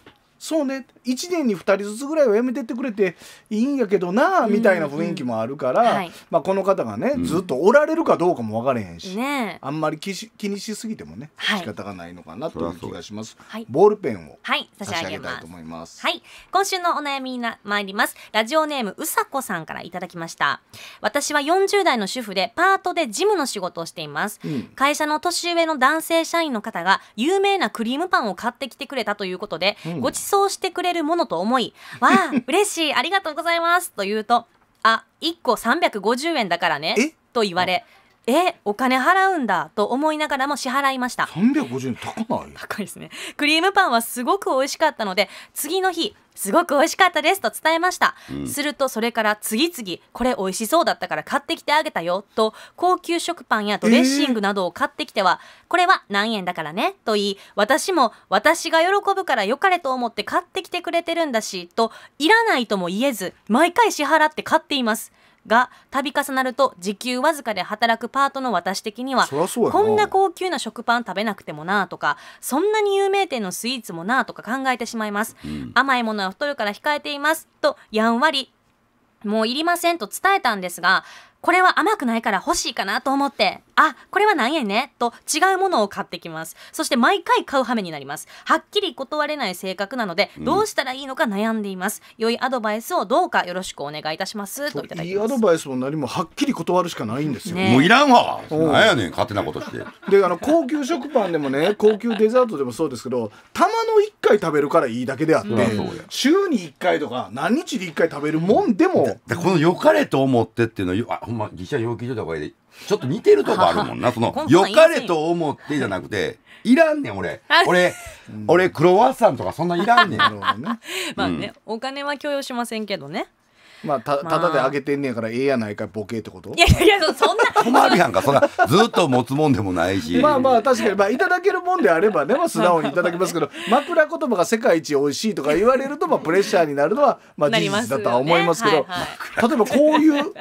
そうね1年に2人ずつぐらいはやめてってくれていいんやけどなみたいな雰囲気もあるから、はい、まあ、この方がねずっとおられるかどうかも分かれへんし、ね、あんまり気し気にしすぎてもね、はい、仕方がないのかなという気がします、はい、ボールペンを差し上げたいと思います、はい、今週のお悩みに参りますラジオネームうさこさんからいただきました私は40代の主婦でパートで事務の仕事をしています、うん、会社の年上の男性社員の方が有名なクリームパンを買ってきてくれたということで、うん、ごちそう想してくれるものと思い、わあ、嬉しい、ありがとうございますと言うと、あ、1個350円だからね、と言われ、えお金払うんだと思いながらも支払いました350円高ない高いですねクリームパンはすごく美味しかったので次の日すごく美味しかったですと伝えました、うん、するとそれから次々これ美味しそうだったから買ってきてあげたよと高級食パンやドレッシングなどを買ってきては、えー、これは何円だからねと言い私も私が喜ぶから良かれと思って買ってきてくれてるんだしといらないとも言えず毎回支払って買っていますが度重なると時給わずかで働くパートの私的にはこんな高級な食パン食べなくてもなとかそんなに有名店のスイーツもなとか考えてしまいます、うん、甘いものは太るから控えていますとやんわりもういりませんと伝えたんですがこれは甘くないから欲しいかなと思って、あ、これは何円ね、と違うものを買ってきます。そして毎回買う羽目になります。はっきり断れない性格なので、どうしたらいいのか悩んでいます。良いアドバイスをどうかよろしくお願いいたします。といただいいアドバイスも何もはっきり断るしかないんですよ。ね、もういらんわ。なんやねん、勝手なことして。で、あの高級食パンでもね、高級デザートでもそうですけど、玉の一回食べるからいいだけであって、週に一回とか何日で一回食べるもんでも。この良かれと思ってっていうのは、ま実写よう聞いといで、ちょっと似てるとこあるもんなその良かれと思ってじゃなくていらんねん俺俺、俺クロワッサンとかそんないらんねん まあね、ん、お金は許容しませんけどねまあたただであげてんねやからええやないかボケってこといやいやそんな困るやんかそんなずっと持つもんでもないしまあまあ確かにまあいただけるもんであればねまあ素直にいただきますけど枕言葉が世界一美味しいとか言われるとまあプレッシャーになるのはまあ事実だとは思いますけど、ねはいはい、例えばこういうこ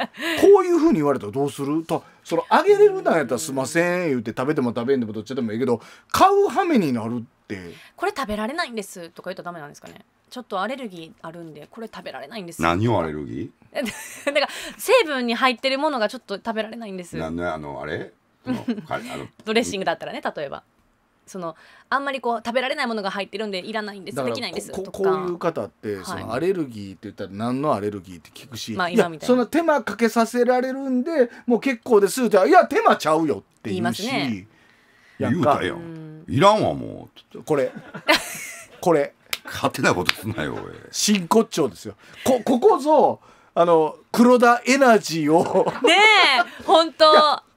ういうふうに言われたらどうするとそのあげれるなんやったらすんません言って食べても食べんでもどっちでもいいけど買う羽目になるってってこれ食べられないんですとか言ったらダメなんですかねちょっとアレルギーあるんでこれ食べられないんです何をアレルギー だから成分に入ってるものがちょっと食べられないんですなんであのあれ ドレッシングだったらね例えばそのあんまりこう食べられないものが入ってるんでいらないんですできないんですとかこういう方って、そのアレルギーって言ったら何のアレルギーって聞くし、いその手間かけさせられるんでもう結構ですっていや手間ちゃうよって言いますね言うたよ、うんいらんわもうこれこれ勝てなことすんなよ真骨頂ですよこここぞあの黒田エナジーをねえ本当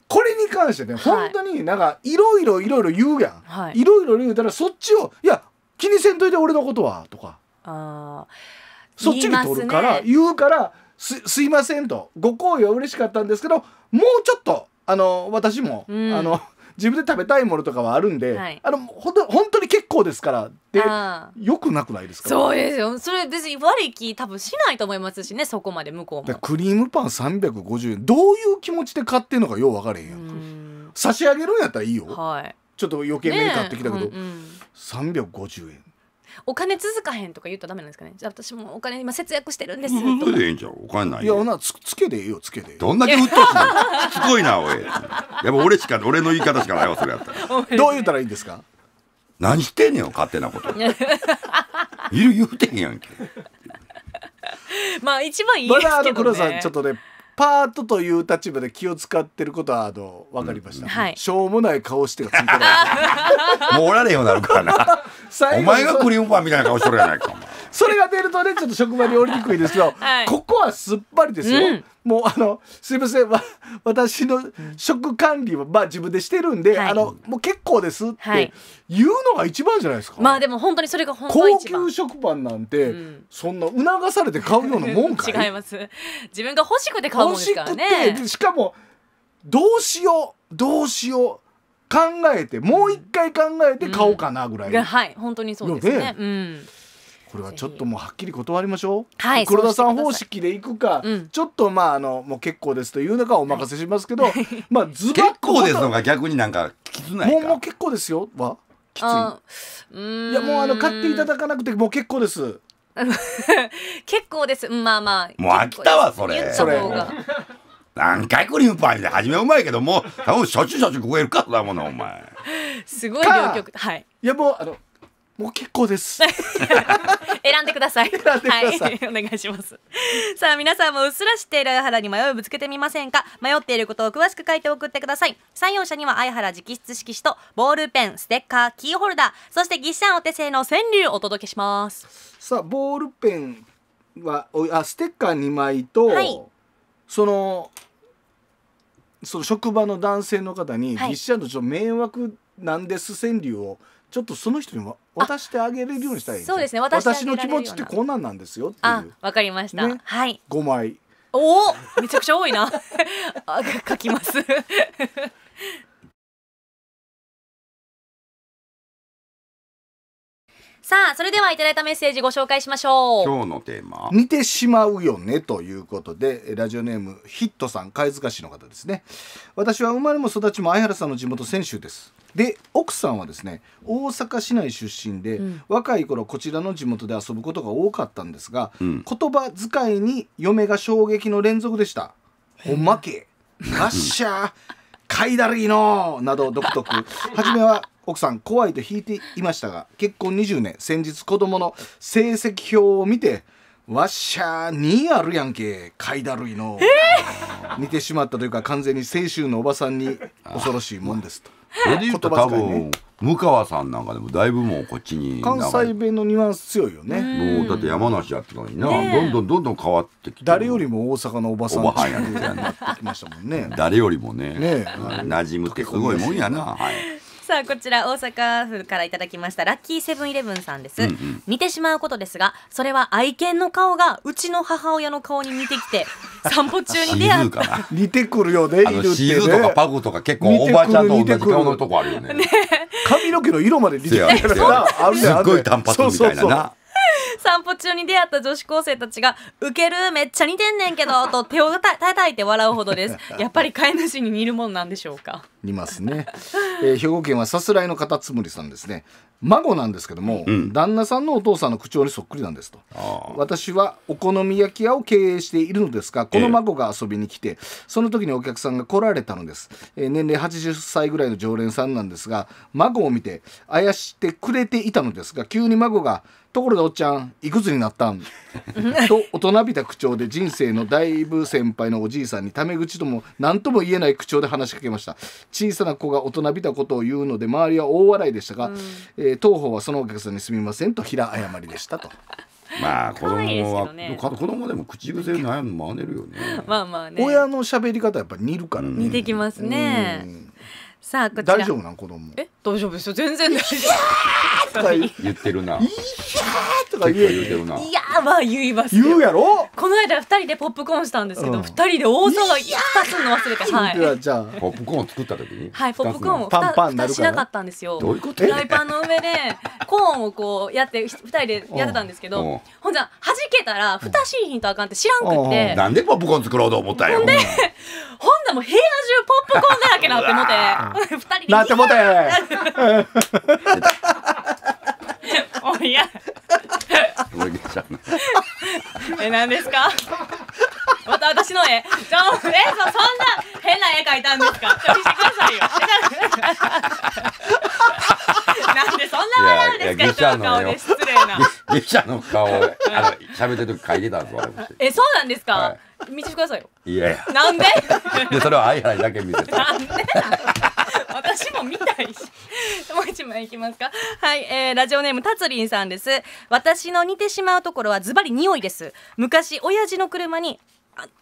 これに関してね、本当になんかいろいろいろいろ言うやん、はい、いろいろ言うたらそっちをいや気にせんといて俺のことはとかあそっちに取るから、ね、言うからすすいませんとご好意は嬉しかったんですけどもうちょっとあの私も、うん、あの自分で食べたいものとかはあるんで、はい、あのほんと本当に結構ですからってよくなくないですかそうですよそれ別に割り切多分しないと思いますしねそこまで向こうもクリームパン350円どういう気持ちで買ってんのかよう分かれへんやん差し上げるんやったらいいよ、はい、ちょっと余計目に買ってきたけど、ねうんうん、350円お金続かへんとか言うとらダメなんですかねじゃあ私もお金今節約してるんですとそれでいいんじゃんお金ないいやよほなつつけでいいよつけでどんだけ売っとうしいの しつこいなおいやっぱ俺しか俺の言い方しかないわそれやったら どう言ったらいいんですか何してんねんよ勝手なこといる言うてへんやんけ まあ一番いいでまだあの黒田さんちょっとねパートという立場で気を使ってることはあの分かりました、うんはいしょうもない顔してがついてない もうおられんようになるからな お前がクリームパンみたいな顔しとるやないかお前それが出るとねちょっと職場に降りにくいですけど、はい、ここはすっぱりですよ、うん、もうあのすいませんわ私の食管理はまあ自分でしてるんで、はい、あのもう結構ですって言うのが一番じゃないですか、まあでも本当にそれが本当高級食パンなんて、うん、そんな促されて買うようなもんか 違います自分が欲しくて買うもんですからね欲しくてしかもどうしようどうしよう考えてもう一回考えて買おうかなぐらい、うん、はい本当にそうですね、ね、うんこれはちょっともうはっきり断りましょう、はい、黒田さん方式でいくか、うん、ちょっとまああのもう結構ですというのかお任せしますけど、はい、まあズバッ結構ですのが逆になんかきつないもう結構ですよはきついいやもうあの買っていただかなくてもう結構です 結構ですまあまあもう飽きたわそれそれ何回クリームパンで初めうまいけどもう多分しょっちゅうしょっちゅう食えるからだものお前 すごい両極はいいやもうあのもう結構です。選んでください。さいはい、お願いします。さあ、皆さんもうっすら知っている相原に迷いをぶつけてみませんか。迷っていることを詳しく書いて送ってください。採用者には相原直筆色紙とボールペン、ステッカー、キーホルダー、そしてぎっしゃんお手製の川柳をお届けします。さあ、ボールペンは、おあ、ステッカー二枚と、はい、その。その職場の男性の方に、ぎっしゃんとちょっと迷惑なんです川柳を。ちょっとその人に渡してあげれるようにしたいそうですね私の気持ちってこんなんなんですよあわかりました、ね、はい五枚おおめちゃくちゃ多いな 書きますさあそれではいただいたメッセージご紹介しましょう今日のテーマ見てしまうよねということでラジオネームヒットさん貝塚市の方ですね私は生まれも育ちも相原さんの地元泉州ですで奥さんはですね大阪市内出身で、うん、若い頃こちらの地元で遊ぶことが多かったんですが、うん、言葉遣いに嫁が衝撃の連続でした「ほんまけ」「あッシャー」かいだるいのなど独特初めは奥さん怖いと引いていましたが結婚20年先日子供の成績表を見てわっしゃにあるやんけかいだるいの、えー、似てしまったというか完全に青春のおばさんに恐ろしいもんですとそれで言うと多分、向川さんなんかでもだいぶもうこっちに関西弁のニュアンス強いよねもうだって山梨やってたのにな、どんどんどんどん変わってきて誰よりも大阪のおばさんおばはんやね誰よりもねね馴染むってすごいもんやな、はいさあこちら大阪府からいただきましたラッキーセブンイレブンさんです、うんうん、似てしまうことですがそれは愛犬の顔がうちの母親の顔に似てきて 散歩中に出会った似てくるよね犬ってねシーとかパグとか結構おばあちゃんと同じ顔のとこあるよね ね、髪の毛の色まで似てくるからすっごい単発みたいなな散歩中に出会った女子高生たちが「ウケるめっちゃ似てんねんけど」と手をたたいて笑うほどですやっぱり飼い主に似るもんなんでしょうか似ますね、えー、兵庫県はさすらいのカタツムリさんですね孫なんですけども、うん、旦那さんのお父さんの口調にそっくりなんですと私はお好み焼き屋を経営しているのですがこの孫が遊びに来て、えその時にお客さんが来られたのです、えー、年齢80歳ぐらいの常連さんなんですが孫を見てあやしてくれていたのですが急に孫が「ところでおっちゃんいくつになったん? 」と大人びた口調で人生のだいぶ先輩のおじいさんにタメ口とも何とも言えない口調で話しかけました小さな子が大人びたことを言うので周りは大笑いでしたが、うんえーえー、当方はそのお客さんにすみませんと平誤りでしたと。まあ子供は、ね、子供でも口癖悩あやの真似るよね。まあまあね。親の喋り方やっぱ似るからね。似てきますね。うんさあこちら大丈夫なん子供え大丈夫ですよ全然大丈夫とか言ってるないやーとか言うてるないやーまあ言います言うやろこの間二人でポップコーンしたんですけど二、人で大騒ぎ二つの忘れてはいじゃポップコーン作った時にはいポップコーンをパンパンなしなかったんですよどういうことフライパンの上でコーンをこうやって二人でやってたんですけどほんじゃ弾けたら蓋しひんとあかんって知らんくってなんでポップコーン作ろうと思ったんやほんでほんだも部屋中ポップコーンだらけなって思ってん。なってもて。おいや。え、なんですか。また私の絵。じゃ、え、そ、そんな変な絵描いたんですか。ちょ、見てくださいよ。なんでそんな笑うんですか。人の顔で失礼な。ギシャの顔、あの、喋ってる時書いてたんですよ。え、そうなんですか。見せてくださいよ。いや。なんで。で、それはアイハイだけ見せて。なんで。私も見たいしもう一枚いきますかはい、えー、ラジオネームたつりんさんです私の似てしまうところはズバリ匂いです昔親父の車に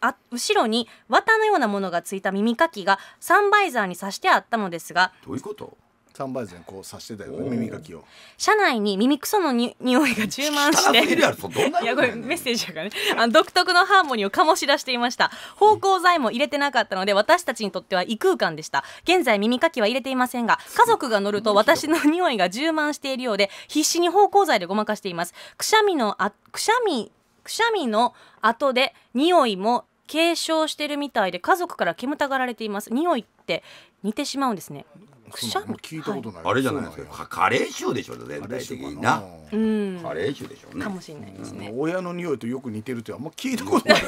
あ後ろに綿のようなものがついた耳かきがサンバイザーに刺してあったのですがどういうこと3倍線こう刺してたよね耳かきを車内に耳くそのに匂いが充満していやこれメッセージだからねあの独特のハーモニーを醸し出していました芳香剤も入れてなかったので私たちにとっては異空間でした現在耳かきは入れていませんが家族が乗ると私の匂いが充満しているようで必死に芳香剤でごまかしていますくしゃみのあくしゃみくしゃみの後で匂いも継承してるみたいで家族から煙たがられています匂いって似てしまうんですねくしゃみ聞いたことない、あれじゃないですかカレー臭でしょ全体的になうんカレー臭でしょうねかもしれないですね、親の匂いとよく似てるってあんま聞いたことない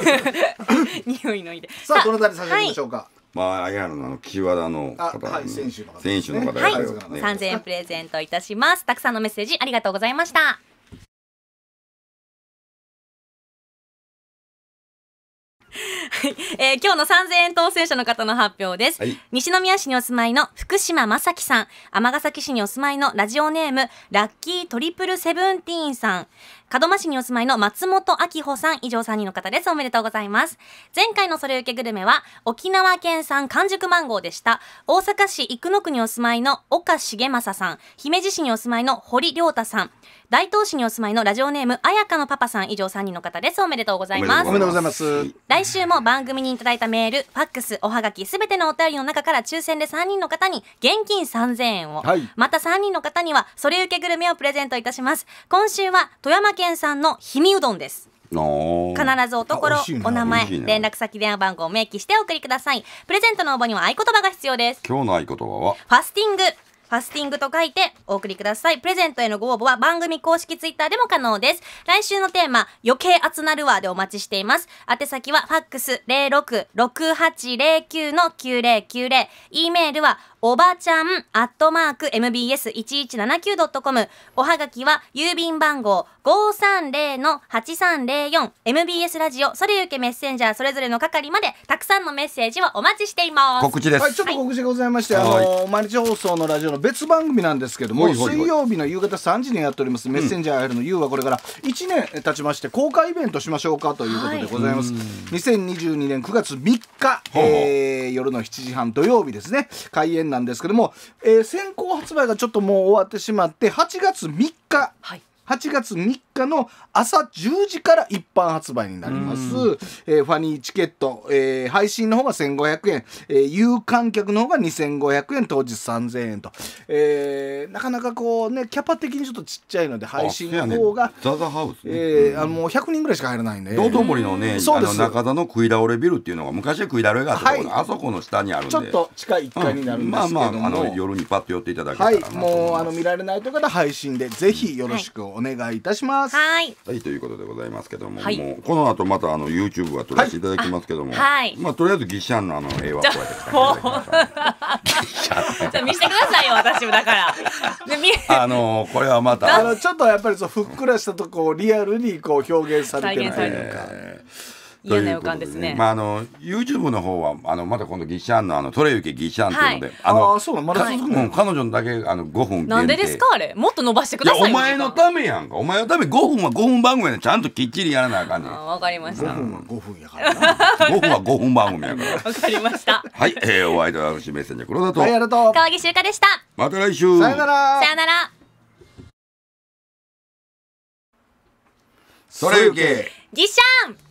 匂いのいでさあこの辺り差し上げましょうか、まあ、あイアの岸和田の方、はい、選手の方、ね、選手の方、はい、三千円プレゼントいたします。たくさんのメッセージありがとうございました。えー、今日の3000円当選者の方の発表です、はい、西宮市にお住まいの福島正樹さん尼崎市にお住まいのラジオネームラッキートリプルセブンティーンさん門真市にお住まいの松本明穂さん、以上3人の方です。おめでとうございます。前回のそれ受けグルメは、沖縄県産完熟マンゴーでした。大阪市生野区にお住まいの岡重正さん、姫路市にお住まいの堀良太さん、大東市にお住まいのラジオネーム、綾香のパパさん、以上3人の方です。おめでとうございます。おめでとうございます。来週も番組にいただいたメール、ファックス、おはがき、すべてのお便りの中から抽選で3人の方に現金3000円を、はい、また3人の方には、それ受けグルメをプレゼントいたします。今週は、富山県産の氷見うどんです必ずおところお名前連絡先電話番号を明記してお送りくださいプレゼントの応募には合言葉が必要です今日の合言葉はファスティングファスティングと書いてお送りください。プレゼントへのご応募は番組公式ツイッターでも可能です。来週のテーマ、余計熱なるわでお待ちしています。宛先はファックス066809-9090。e メールはおばちゃんアットマーク mbs1179.com おはがきは郵便番号530-8304 mbs ラジオそれゆけメッセンジャーそれぞれの係までたくさんのメッセージをお待ちしています告知です、はい、ちょっと告知がございまして、はい、あの毎日放送のラジオの別番組なんですけども水曜日の夕方3時にやっておりますメッセンジャー R の U はこれから1年経ちまして公開イベントしましょうかということでございます、はい、2022年9月3日、えー、夜の7時半土曜日ですね開演なんですけども、えー、先行発売がちょっともう終わってしまって8月3日、はい、8月3日の朝10時から一般発売になります、えー、ファニーチケット、えー、配信の方が1500円、えー、有観客の方が2500円当日3000円と、えー、なかなかこうねキャパ的にちょっとちっちゃいので配信の方が、ね、ザザハウス、ね、えー、あのもう100人ぐらいしか入らないんで道頓堀のねあの中田の食い倒れビルっていうのが昔は食い倒れがあったはい、あそこの下にあるんでちょっと近い1階になるんですけども、うん、まあまああの夜にパッと寄っていただけたらなと思います、はい、もうあの見られないという方配信でぜひよろしくおお願いいたします。はい。はい、ということでございますけども、はい、もうこの後またあの YouTube は撮らせていただきますけども、はい。まあとりあえずギシャンのあの絵はこうやってじゃ見せてくださいよ私もだから。で見。あのこれはまたあのちょっとやっぱりそうふっくらしたとこをリアルにこう表現されてるというか。嫌な予感ですね。まああの YouTube の方はあのまた今度ギシャンのあのトレユキギシャンっていうので、あのそうなまだ続く彼女だけあの五分なんでですかあれもっと伸ばしてくださいお前のためやんかお前のため五分は五分番組でちゃんときっちりやらなあかんねわかりました五分は5分やから5分は五分番組やからわかりましたはい、えー、お相手は私メッセンジャー黒田と,、ありがとう。川岸優香でしたまた来週さよならさよならそれゆけギシャン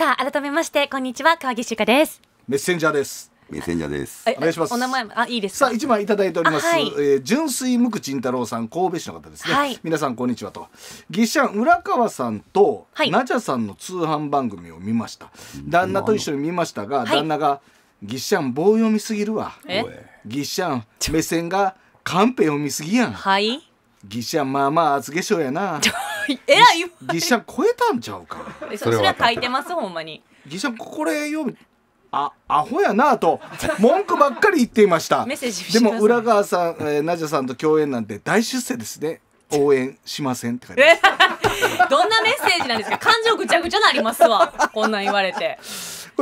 さあ改めましてこんにちは川岸由香ですメッセンジャーですメッセンジャーです。お願いします。お名前あいいですさあ一枚いただいております。はい、えー、純粋無垢口太郎さん神戸市の方ですね。はい、皆さんこんにちはと。ギシャン浦川さんと、はい、ナジャさんの通販番組を見ました。旦那と一緒に見ましたが、旦那がギシャン棒読みすぎるわ。ギシャン目線がカンペ読みすぎやん。はい。ギシャンまあまあ厚化粧やな。えらい実写超えたんちゃうかそれは書いてますほんまに実写これ読むあアホやなと文句ばっかり言っていました でも浦川さん、えー、ナジャさんと共演なんて大出世ですね応援しませんって書いて どんなメッセージなんですか感情ぐちゃぐちゃなりますわこんなん言われて。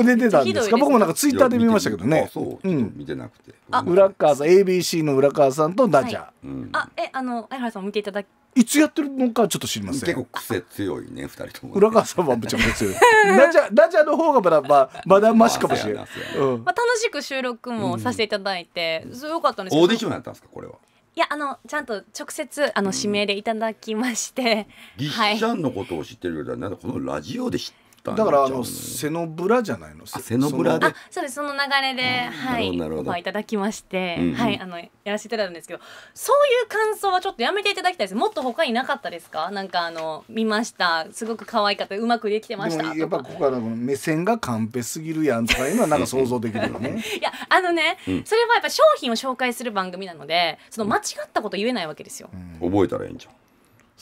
出てたんですか僕もなんかツイッターで見ましたけどねそう、うん、見てなくてあ浦川さん ABC の浦川さんとダジャ、はいうん、あえあの相原さん見ていただき。いつやってるのかちょっと知りません結構癖強いね二人とも、ね、浦川さんはむちゃくちゃ強い ダジャダジャの方がまだまあまだマシかもしれない、まあ、うん、まあ、楽しく収録もさせていただいて、うん、すごかったんですオーディションやったんですかこれはいやあのちゃんと直接あの指名でいただきまして、うん、はい、ギッシャンのことを知ってるよりはなんかこのラジオで知ってだからあの背のブラじゃないの背のブラでそうですその流れではいオフいただきまして、はいあのやらせていただいたんですけどそういう感想はちょっとやめていただきたいですもっと他になかったですかなんかあの見ましたすごく可愛かったうまくできてましたやっぱここから目線がカンペすぎるやんとかいうのはなんか想像できるよね いやあのね、それはやっぱ商品を紹介する番組なのでその間違ったこと言えないわけですよ、覚えたらいいんじゃん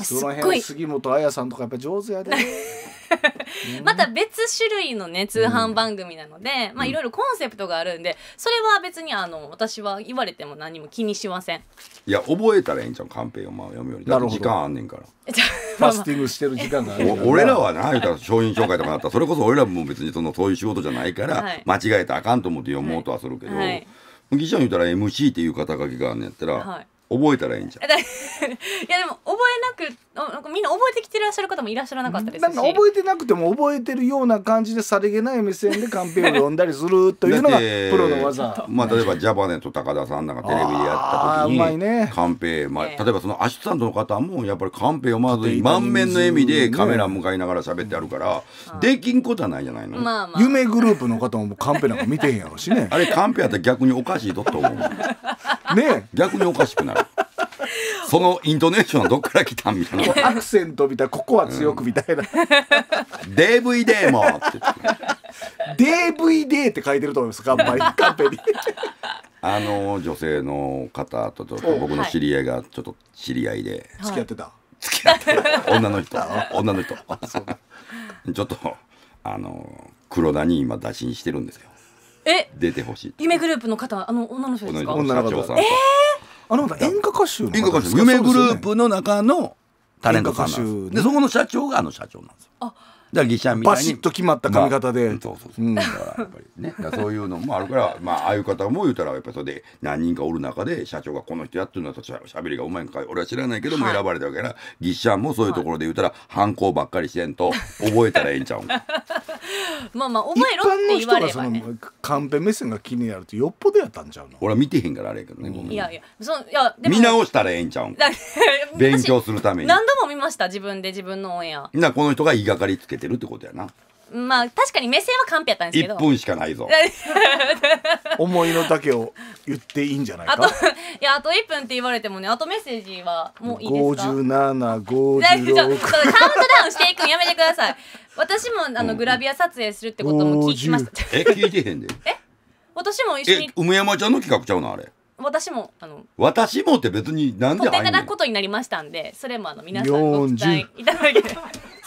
その辺杉本彩さんとかやっぱ上手やで また別種類のね通販番組なので、うん、まあいろいろコンセプトがあるんでそれは別にあの私は言われても何も気にしませんいや覚えたらええんちゃうカンペをまあ読むより時間あんねんから ファスティングしてる時間がある俺らはな言うたら商品紹介とかなったらそれこそ俺らも別にそのそういう仕事じゃないから、はい、間違えたらあかんと思って読もうとはするけど、はい議長に言ったら MC っていう肩書きがあんねやったら、はい覚えたらいいんじゃん いやでも覚えなくなんかみんな覚えてきてらっしゃる方もいらっしゃらなかったですし覚えてなくても覚えてるような感じでさりげない目線でカンペを読んだりするというのが プロの技、まあ、例えばジャパネット高田さんなんかテレビでやった時にカンペ、まあ、例えばそのアシスタントの方もやっぱりカンペ読まずに満面の笑みでカメラ向かいながら喋ってあるから、できんことはないじゃないの、夢グループの方もカンペなんか見てへんやろしね あれカンペやったら逆におかしいとって思うね逆におかしくなる そのイントネーションはどっから来たんみたいな アクセントみたいなここは強くみたいな、うん、DVD もって DVD って書いてると思いますカンパカペにあの女性の方とちょっと僕の知り合いがちょっと知り合いで、はい、付き合ってた付き合ってた 女の人女の人ちょっとあの黒田に今打診してるんですよえ出てほしい夢グループの方あの女の人ですか女の社長さんと、えーあの演歌歌手の歌手夢グループの中のタレントさんなででそこの社長があの社長なんですよあらリシャンみたいにバシッと決まった髪型で、まあ、そうそうそう、うん、だからやっぱりねそういうのもあるからまあああいう方も言うたらやっぱそれで何人かおる中で社長がこの人やってるのとしゃべりがうまいんか俺は知らないけども選ばれたわけだ。から、はい、ギシャンもそういうところで言うたら、はい、反抗ばっかりしてんと覚えたらええんちゃうん まあまあ覚えろって言われれば、ね、一般の人がそのカンペ目線が気になるってよっぽどやったんちゃうの俺は見てへんからあれやけどね、いやいやそいや見直したらええんちゃうん 勉強するために何度も見ました自分で自分のオンエアなこの人が言いがかりつけけてるってことやなまあ確かに目線は完璧やったんですけど1分しかないぞ 思いの丈を言っていいんじゃないかあといやあと1分って言われてもねあとメッセージはもういいですか5756 カウントダウンしていくんやめてください私もあのグラビア撮影するってことも聞きました、え聞いてへんで え私も一緒に梅山ちゃんの企画ちゃうのあれ私もあの私もって別になんねん取っていたことになりましたんでそれもあの皆さんご期待いただけて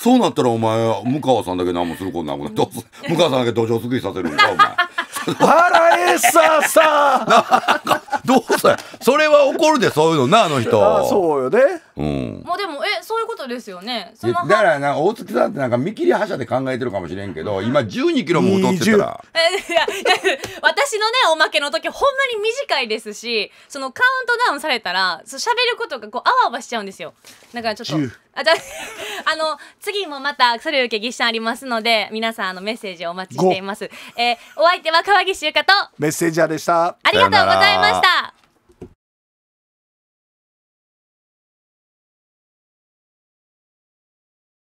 そうなったらお前向川さんだけ何もすることなくなって向川さんだけ土壌作りさせるんかお前。笑えささどうせそれは怒るでそういうのなあの人あそうよねうんもうでもえそういうことですよねだからなか大月さんってなんか見切り覇者で考えてるかもしれんけど今1 2キロも太ってたら私のねおまけの時ほんまに短いですしそのカウントダウンされたらそう喋ることがこうあわあわしちゃうんですよだからちょっとあじゃああの次もまたそれ受けぎっしゃんありますので皆さんあのメッセージをお待ちしています、えー、お相手は川岸ゆかとメッセージャーでしたありがとうございました